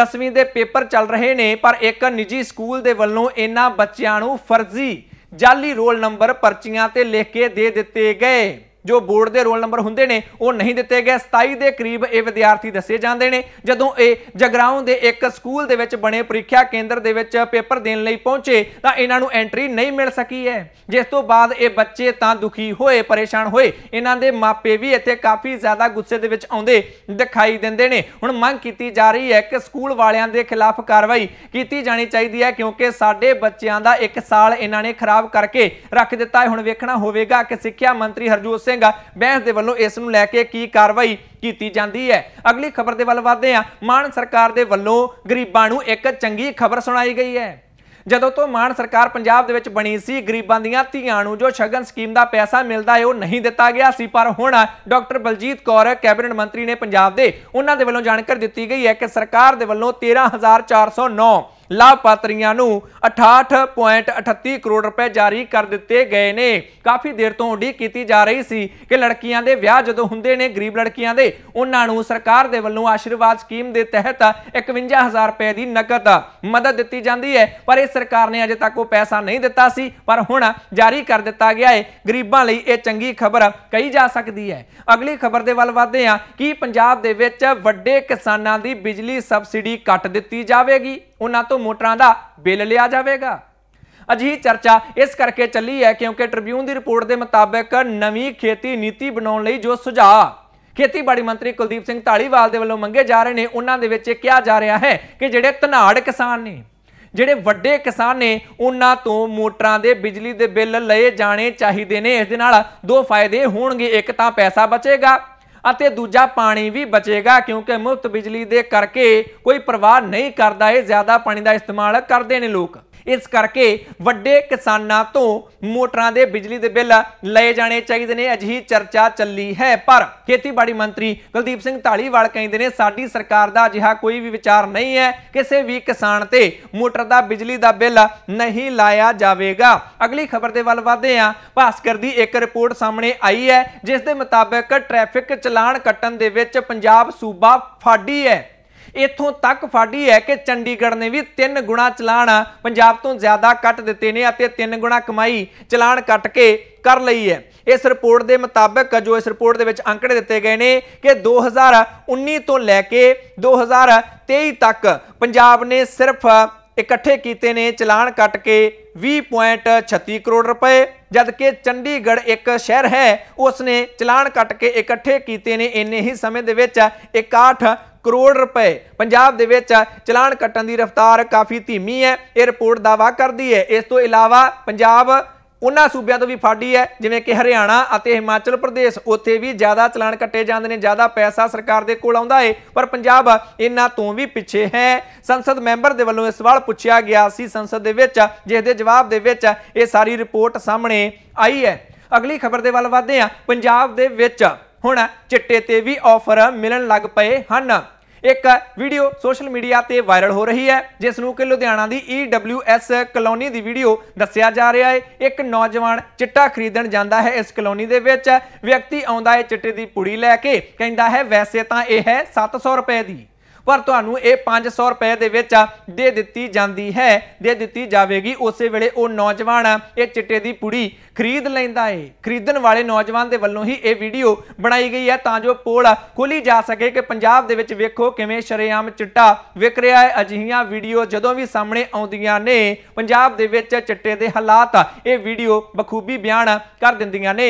10ਵੀਂ ਦੇ ਪੇਪਰ ਚੱਲ ਰਹੇ ਨੇ ਪਰ ਇੱਕ ਨਿੱਜੀ ਸਕੂਲ ਦੇ ਵੱਲੋਂ ਇਹਨਾਂ ਬੱਚਿਆਂ ਨੂੰ ਫਰਜ਼ੀ ਜਾਲੀ ਰੋਲ ਨੰਬਰ ਪਰਚੀਆਂ ਤੇ ਲਿਖ ਕੇ ਦੇ ਦਿੱਤੇ ਗਏ ਜੋ ਬੋਰਡ ਦੇ ਰੋਲ ਨੰਬਰ ਹੁੰਦੇ ਨੇ ਉਹ ਨਹੀਂ ਦਿੱਤੇ ਗਏ 27 ਦੇ ਕਰੀਬ ਇਹ ਵਿਦਿਆਰਥੀ ਦੱਸੇ ਜਾਂਦੇ ਨੇ ਜਦੋਂ ਇਹ ਜਗਰਾਉਂ ਦੇ ਇੱਕ ਸਕੂਲ ਦੇ ਵਿੱਚ ਬਣੇ ਪ੍ਰੀਖਿਆ ਕੇਂਦਰ ਦੇ ਵਿੱਚ ਪੇਪਰ ਦੇਣ ਲਈ ਪਹੁੰਚੇ ਤਾਂ ਇਹਨਾਂ ਨੂੰ ਐਂਟਰੀ ਨਹੀਂ ਮਿਲ ਸਕੀ ਹੈ ਜਿਸ ਤੋਂ ਬਾਅਦ ਇਹ ਬੱਚੇ ਤਾਂ ਦੁਖੀ ਹੋਏ ਪਰੇਸ਼ਾਨ ਹੋਏ ਇਹਨਾਂ ਦੇ ਮਾਪੇ ਵੀ ਇੱਥੇ ਕਾਫੀ ਜ਼ਿਆਦਾ ਗੁੱਸੇ ਦੇ ਵਿੱਚ ਆਉਂਦੇ ਦਿਖਾਈ ਦਿੰਦੇ ਨੇ ਹੁਣ ਮੰਗ ਕੀਤੀ ਜਾ ਰਹੀ ਹੈ ਕਿ ਸਕੂਲ ਵਾਲਿਆਂ ਦੇ ਖਿਲਾਫ ਕਾਰਵਾਈ ਕੀਤੀ ਜਾਣੀ ਚਾਹੀਦੀ ਹੈ ਕਿਉਂਕਿ ਸਾਡੇ ਬੱਚਿਆਂ ਦਾ ਇੱਕ ਸਾਲ ਇਹਨਾਂ ਨੇ ਖਰਾਬ ਕਰਕੇ ਰੱਖ ਦਿੱਤਾ ਹੈ ਹੁਣ ਵੇਖਣਾ ਹੋਵੇਗਾ ਕਿ ਸਿੱਖਿਆ ਮੰਤਰੀ ਹਰਜੋਤ ਸਿੰਘ ਕਰੇਗਾ ਬੈਂਸ ਦੇ ਵੱਲੋਂ ਇਸ ਨੂੰ ਲੈ ਕੇ ਕੀ ਕਾਰਵਾਈ ਕੀਤੀ ਜਾਂਦੀ ਹੈ ਅਗਲੀ ਖਬਰ ਦੇ ਵੱਲ ਵਧਦੇ ਹਾਂ ਮਾਨ ਸਰਕਾਰ ਦੇ ਵੱਲੋਂ ਗਰੀਬਾਂ ਨੂੰ ਇੱਕ ਚੰਗੀ ਖਬਰ ਸੁਣਾਈ ਗਈ ਹੈ ਜਦੋਂ ਤੋਂ ਮਾਨ ਸਰਕਾਰ ਪੰਜਾਬ ਦੇ ਵਿੱਚ ਬਣੀ ਸੀ ਗਰੀਬਾਂ ਦੀਆਂ ਧੀਆਂ ਨੂੰ ਜੋ ਸ਼ਗਨ ਸਕੀਮ ਦਾ ਪੈਸਾ ਮਿਲਦਾ ਹੈ ਉਹ ਨਹੀਂ ਦਿੱਤਾ ਗਿਆ ਸੀ ਪਰ ਹੁਣ ਡਾਕਟਰ ਬਲਜੀਤ ਕੌਰ ਕੈਬਨਿਟ ਮੰਤਰੀ ਨੇ ਪੰਜਾਬ ਦੇ ਉਹਨਾਂ ਦੇ ਵੱਲੋਂ ਜਾਣਕਾਰੀ ਦਿੱਤੀ ਗਈ ਹੈ ਕਿ ਸਰਕਾਰ ਦੇ ਵੱਲੋਂ 13409 ਲਾਭਪਾਤਰੀਆਂ ਨੂੰ 68.38 ਕਰੋੜ ਰੁਪਏ ਜਾਰੀ ਕਰ ਦਿੱਤੇ ਗਏ ਨੇ ਕਾਫੀ ਦੇਰ ਤੋਂ ਉਡੀਕ ਕੀਤੀ ਜਾ ਰਹੀ ਸੀ ਕਿ ਲੜਕੀਆਂ ਦੇ ਵਿਆਹ ਜਦੋਂ ਹੁੰਦੇ ਨੇ ਗਰੀਬ ਲੜਕੀਆਂ ਦੇ ਉਹਨਾਂ ਨੂੰ ਸਰਕਾਰ ਦੇ ਵੱਲੋਂ ਆਸ਼ੀਰਵਾਦ ਸਕੀਮ ਦੇ ਤਹਿਤ 51000 ਰੁਪਏ ਦੀ ਨਕਦ ਮਦਦ ਦਿੱਤੀ ਜਾਂਦੀ ਹੈ ਪਰ ਇਹ ਸਰਕਾਰ ਨੇ ਅਜੇ ਤੱਕ ਉਹ ਪੈਸਾ ਨਹੀਂ ਦਿੱਤਾ ਸੀ ਪਰ ਹੁਣ ਜਾਰੀ ਕਰ ਦਿੱਤਾ ਗਿਆ ਹੈ ਗਰੀਬਾਂ ਲਈ ਇਹ ਚੰਗੀ ਖਬਰ ਕਹੀ ਜਾ ਸਕਦੀ ਹੈ ਅਗਲੀ ਖਬਰ ਦੇ ਵੱਲ ਵਧਦੇ ਹਾਂ ਕਿ ਪੰਜਾਬ ਦੇ ਵਿੱਚ ਵੱਡੇ ਕਿਸਾਨਾਂ ਦੀ ਬਿਜਲੀ ਸਬਸਿਡੀ ਕੱਟ ਦਿੱਤੀ ਜਾਵੇਗੀ ਉਹਨਾਂ ਤੋਂ ਮੋਟਰਾਂ ਦਾ ਬਿੱਲ ਲਿਆ ਜਾਵੇਗਾ ਅਜਿਹੀ ਚਰਚਾ ਇਸ ਕਰਕੇ ਚੱਲੀ ਹੈ ਕਿਉਂਕਿ ਟ੍ਰਿਬਿਊਨ ਦੀ ਰਿਪੋਰਟ ਦੇ ਮੁਤਾਬਕ ਨਵੀਂ ਖੇਤੀ ਨੀਤੀ ਬਣਾਉਣ ਲਈ ਜੋ ਸੁਝਾਅ ਖੇਤੀਬਾੜੀ ਮੰਤਰੀ ਕੁਲਦੀਪ ਸਿੰਘ ਢਾਲੀਵਾਲ ਦੇ ਵੱਲੋਂ ਮੰਗੇ ਜਾ ਰਹੇ ਨੇ ਉਹਨਾਂ ਦੇ ਵਿੱਚ ਇਹ ਕਿਹਾ ਜਾ ਰਿਹਾ ਹੈ ਕਿ ਜਿਹੜੇ ਧਨਾੜ ਕਿਸਾਨ ਨੇ ਜਿਹੜੇ ਵੱਡੇ ਕਿਸਾਨ ਨੇ ਉਹਨਾਂ ਤੋਂ ਮੋਟਰਾਂ ਦੇ ਬਿਜਲੀ ਦੇ ਬਿੱਲ ਲਏ ਜਾਣੇ ਚਾਹੀਦੇ ਨੇ ਇਸ ਦੇ ਨਾਲ ਦੋ ਫਾਇਦੇ ਹੋਣਗੇ ਇੱਕ ਤਾਂ ਪੈਸਾ ਬਚੇਗਾ ਅਤੇ ਦੂਜਾ ਪਾਣੀ ਵੀ ਬਚੇਗਾ ਕਿਉਂਕਿ ਮੁਫਤ ਬਿਜਲੀ ਦੇ ਕਰਕੇ ਕੋਈ ਪਰਵਾਹ ਨਹੀਂ ਕਰਦਾ ਇਹ ਜ਼ਿਆਦਾ ਪਾਣੀ ਦਾ ਇਸਤੇਮਾਲ ਕਰਦੇ ਨੇ ਲੋਕ ਇਸ ਕਰਕੇ ਵੱਡੇ ਕਿਸਾਨਾਂ ਤੋਂ ਮੋਟਰਾਂ ਦੇ ਬਿਜਲੀ ਦੇ ਬਿੱਲ ਲਏ ਜਾਣੇ ਚਾਹੀਦੇ ਨੇ ਅਜਿਹੀ ਚਰਚਾ ਚੱਲੀ ਹੈ ਪਰ ਖੇਤੀਬਾੜੀ ਮੰਤਰੀ ਕੁਲਦੀਪ ਸਿੰਘ ਢਾਲੀਵਾਲ ਕਹਿੰਦੇ ਨੇ ਸਾਡੀ ਸਰਕਾਰ ਦਾ ਅਜਿਹਾ ਕੋਈ ਵੀ ਵਿਚਾਰ ਨਹੀਂ ਹੈ ਕਿਸੇ ਵੀ ਕਿਸਾਨ ਤੇ ਮੋਟਰ ਦਾ ਬਿਜਲੀ ਦਾ ਬਿੱਲ ਨਹੀਂ ਲਾਇਆ ਜਾਵੇਗਾ ਅਗਲੀ ਖਬਰ ਦੇ ਵੱਲ ਵਧਦੇ ਹਾਂ ਭਾਸਕਰ ਦੀ ਇੱਕ ਰਿਪੋਰਟ ਸਾਹਮਣੇ ਆਈ ਹੈ ਜਿਸ ਦੇ ਮੁਤਾਬਕ ਟ੍ਰੈਫਿਕ ਚਲਾਨ ਕੱਟਣ ਦੇ ਵਿੱਚ ਪੰਜਾਬ ਸੂਬਾ ਫਾੜੀ ਹੈ ਇੱਥੋਂ ਤੱਕ ਫਾੜੀ ਹੈ ਕਿ ਚੰਡੀਗੜ੍ਹ ਨੇ ਵੀ 3 ਗੁਣਾ ਚਲਾਨ ਪੰਜਾਬ ਤੋਂ ਜ਼ਿਆਦਾ ਕੱਟ ਦਿੱਤੇ ਨੇ ਅਤੇ 3 ਗੁਣਾ ਕਮਾਈ ਚਲਾਨ ਕੱਟ ਕੇ ਕਰ ਲਈ ਹੈ ਇਸ ਰਿਪੋਰਟ ਦੇ ਮੁਤਾਬਕ ਜੋ ਇਸ ਰਿਪੋਰਟ ਦੇ ਵਿੱਚ ਅੰਕੜੇ ਦਿੱਤੇ ਗਏ ਨੇ ਕਿ 2019 ਤੋਂ ਲੈ ਕੇ 2023 ਤੱਕ ਪੰਜਾਬ ਨੇ ਸਿਰਫ ਇਕੱਠੇ ਕੀਤੇ ਨੇ ਚਲਾਨ ਕੱਟ ਕੇ 20.36 ਕਰੋੜ ਰੁਪਏ ਜਦ ਕਿ ਚੰਡੀਗੜ੍ਹ ਇੱਕ ਸ਼ਹਿਰ ਹੈ ਉਸ ਨੇ ਚਲਾਨ ਕੱਟ ਕੇ ਇਕੱਠੇ ਕੀਤੇ ਨੇ ਇੰਨੇ ਹੀ ਸਮੇਂ ਦੇ ਵਿੱਚ 61 ਕਰੋੜ ਰੁਪਏ ਪੰਜਾਬ ਦੇ ਵਿੱਚ ਚਲਾਨ ਕੱਟਣ ਦੀ ਰਫ਼ਤਾਰ ਕਾਫੀ ਧੀਮੀ ਹੈ ਇਹ ਰਿਪੋਰਟ ਦਾਵਾ ਕਰਦੀ ਹੈ ਇਸ ਤੋਂ ਇਲਾਵਾ ਪੰਜਾਬ ਉਹਨਾਂ ਸੂਬਿਆਂ ਤੋਂ ਵੀ ਫਾੜੀ ਹੈ ਜਿਵੇਂ ਕਿ ਹਰਿਆਣਾ ਅਤੇ ਹਿਮਾਚਲ ਪ੍ਰਦੇਸ਼ ਉੱਥੇ ਵੀ ਜ਼ਿਆਦਾ ਚਲਾਨ ਕੱਟੇ ਜਾਂਦੇ ਨੇ ਜ਼ਿਆਦਾ ਪੈਸਾ ਸਰਕਾਰ ਦੇ ਕੋਲ ਆਉਂਦਾ ਹੈ ਪਰ ਪੰਜਾਬ ਇਹਨਾਂ ਤੋਂ ਵੀ ਪਿੱਛੇ ਹੈ ਸੰਸਦ ਮੈਂਬਰ ਦੇ ਵੱਲੋਂ ਇਹ ਸਵਾਲ ਪੁੱਛਿਆ ਗਿਆ ਸੀ ਸੰਸਦ ਦੇ ਵਿੱਚ ਜਿਸ ਦੇ ਜਵਾਬ ਦੇ ਵਿੱਚ ਇਹ ਸਾਰੀ ਰਿਪੋਰਟ ਸਾਹਮਣੇ ਆਈ ਹੈ ਅਗਲੀ ਖਬਰ ਦੇ ਵੱਲ ਵਧਦੇ ਹਾਂ ਪੰਜਾਬ ਦੇ ਵਿੱਚ ਹੁਣ ਚਿੱਟੇ ਤੇ ਵੀ ਆਫਰ ਮਿਲਣ ਲੱਗ ਪਏ ਹਨ ਇੱਕ ਵੀਡੀਓ ਸੋਸ਼ਲ ਮੀਡੀਆ ਤੇ ਵਾਇਰਲ ਹੋ ਰਹੀ ਹੈ ਜਿਸ ਨੂੰ ਕਿ ਲੁਧਿਆਣਾ ਦੀ EWS ਕਲੋਨੀ ਦੀ ਵੀਡੀਓ ਦੱਸਿਆ ਜਾ ਰਿਹਾ ਹੈ ਇੱਕ ਨੌਜਵਾਨ ਚਿੱਟਾ ਖਰੀਦਣ ਜਾਂਦਾ ਹੈ ਇਸ ਕਲੋਨੀ ਦੇ ਵਿੱਚ ਵਿਅਕਤੀ ਆਉਂਦਾ ਹੈ ਚਿੱਟੇ ਦੀ ਪੁੜੀ ਲੈ ਕੇ ਕਹਿੰਦਾ ਹੈ ਵੈਸੇ ਤਾਂ ਇਹ ਹੈ 700 ਰੁਪਏ ਦੀ ਪਰ ਤੁਹਾਨੂੰ ਇਹ 500 ਰੁਪਏ ਦੇ ਵਿੱਚ ਦੇ ਦਿੱਤੀ ਜਾਂਦੀ ਹੈ ਦੇ ਦਿੱਤੀ ਜਾਵੇਗੀ ਉਸੇ ਵੇਲੇ ਉਹ ਨੌਜਵਾਨ ਇਹ ਚਿੱਟੇ ਦੀ ਪੁੜੀ ਖਰੀਦ ਲੈਂਦਾ ਏ ਖਰੀਦਣ ਵਾਲੇ ਨੌਜਵਾਨ ਦੇ ਵੱਲੋਂ ਹੀ ਇਹ ਵੀਡੀਓ ਬਣਾਈ ਗਈ ਹੈ ਤਾਂ ਜੋ ਪੋਲ ਖੋਲੀ ਜਾ ਸਕੇ ਕਿ ਪੰਜਾਬ ਦੇ ਵਿੱਚ ਵੇਖੋ ਕਿਵੇਂ ਸ਼ਰੇਆਮ ਚਿੱਟਾ ਵਿਕ ਰਿਹਾ ਹੈ ਅਜਿਹੀਆਂ ਵੀਡੀਓ ਜਦੋਂ ਵੀ ਸਾਹਮਣੇ ਆਉਂਦੀਆਂ ਨੇ ਪੰਜਾਬ ਦੇ ਵਿੱਚ ਚਿੱਟੇ ਦੇ ਹਾਲਾਤ ਇਹ ਵੀਡੀਓ ਬਖੂਬੀ ਬਿਆਨ ਕਰ ਦਿੰਦੀਆਂ ਨੇ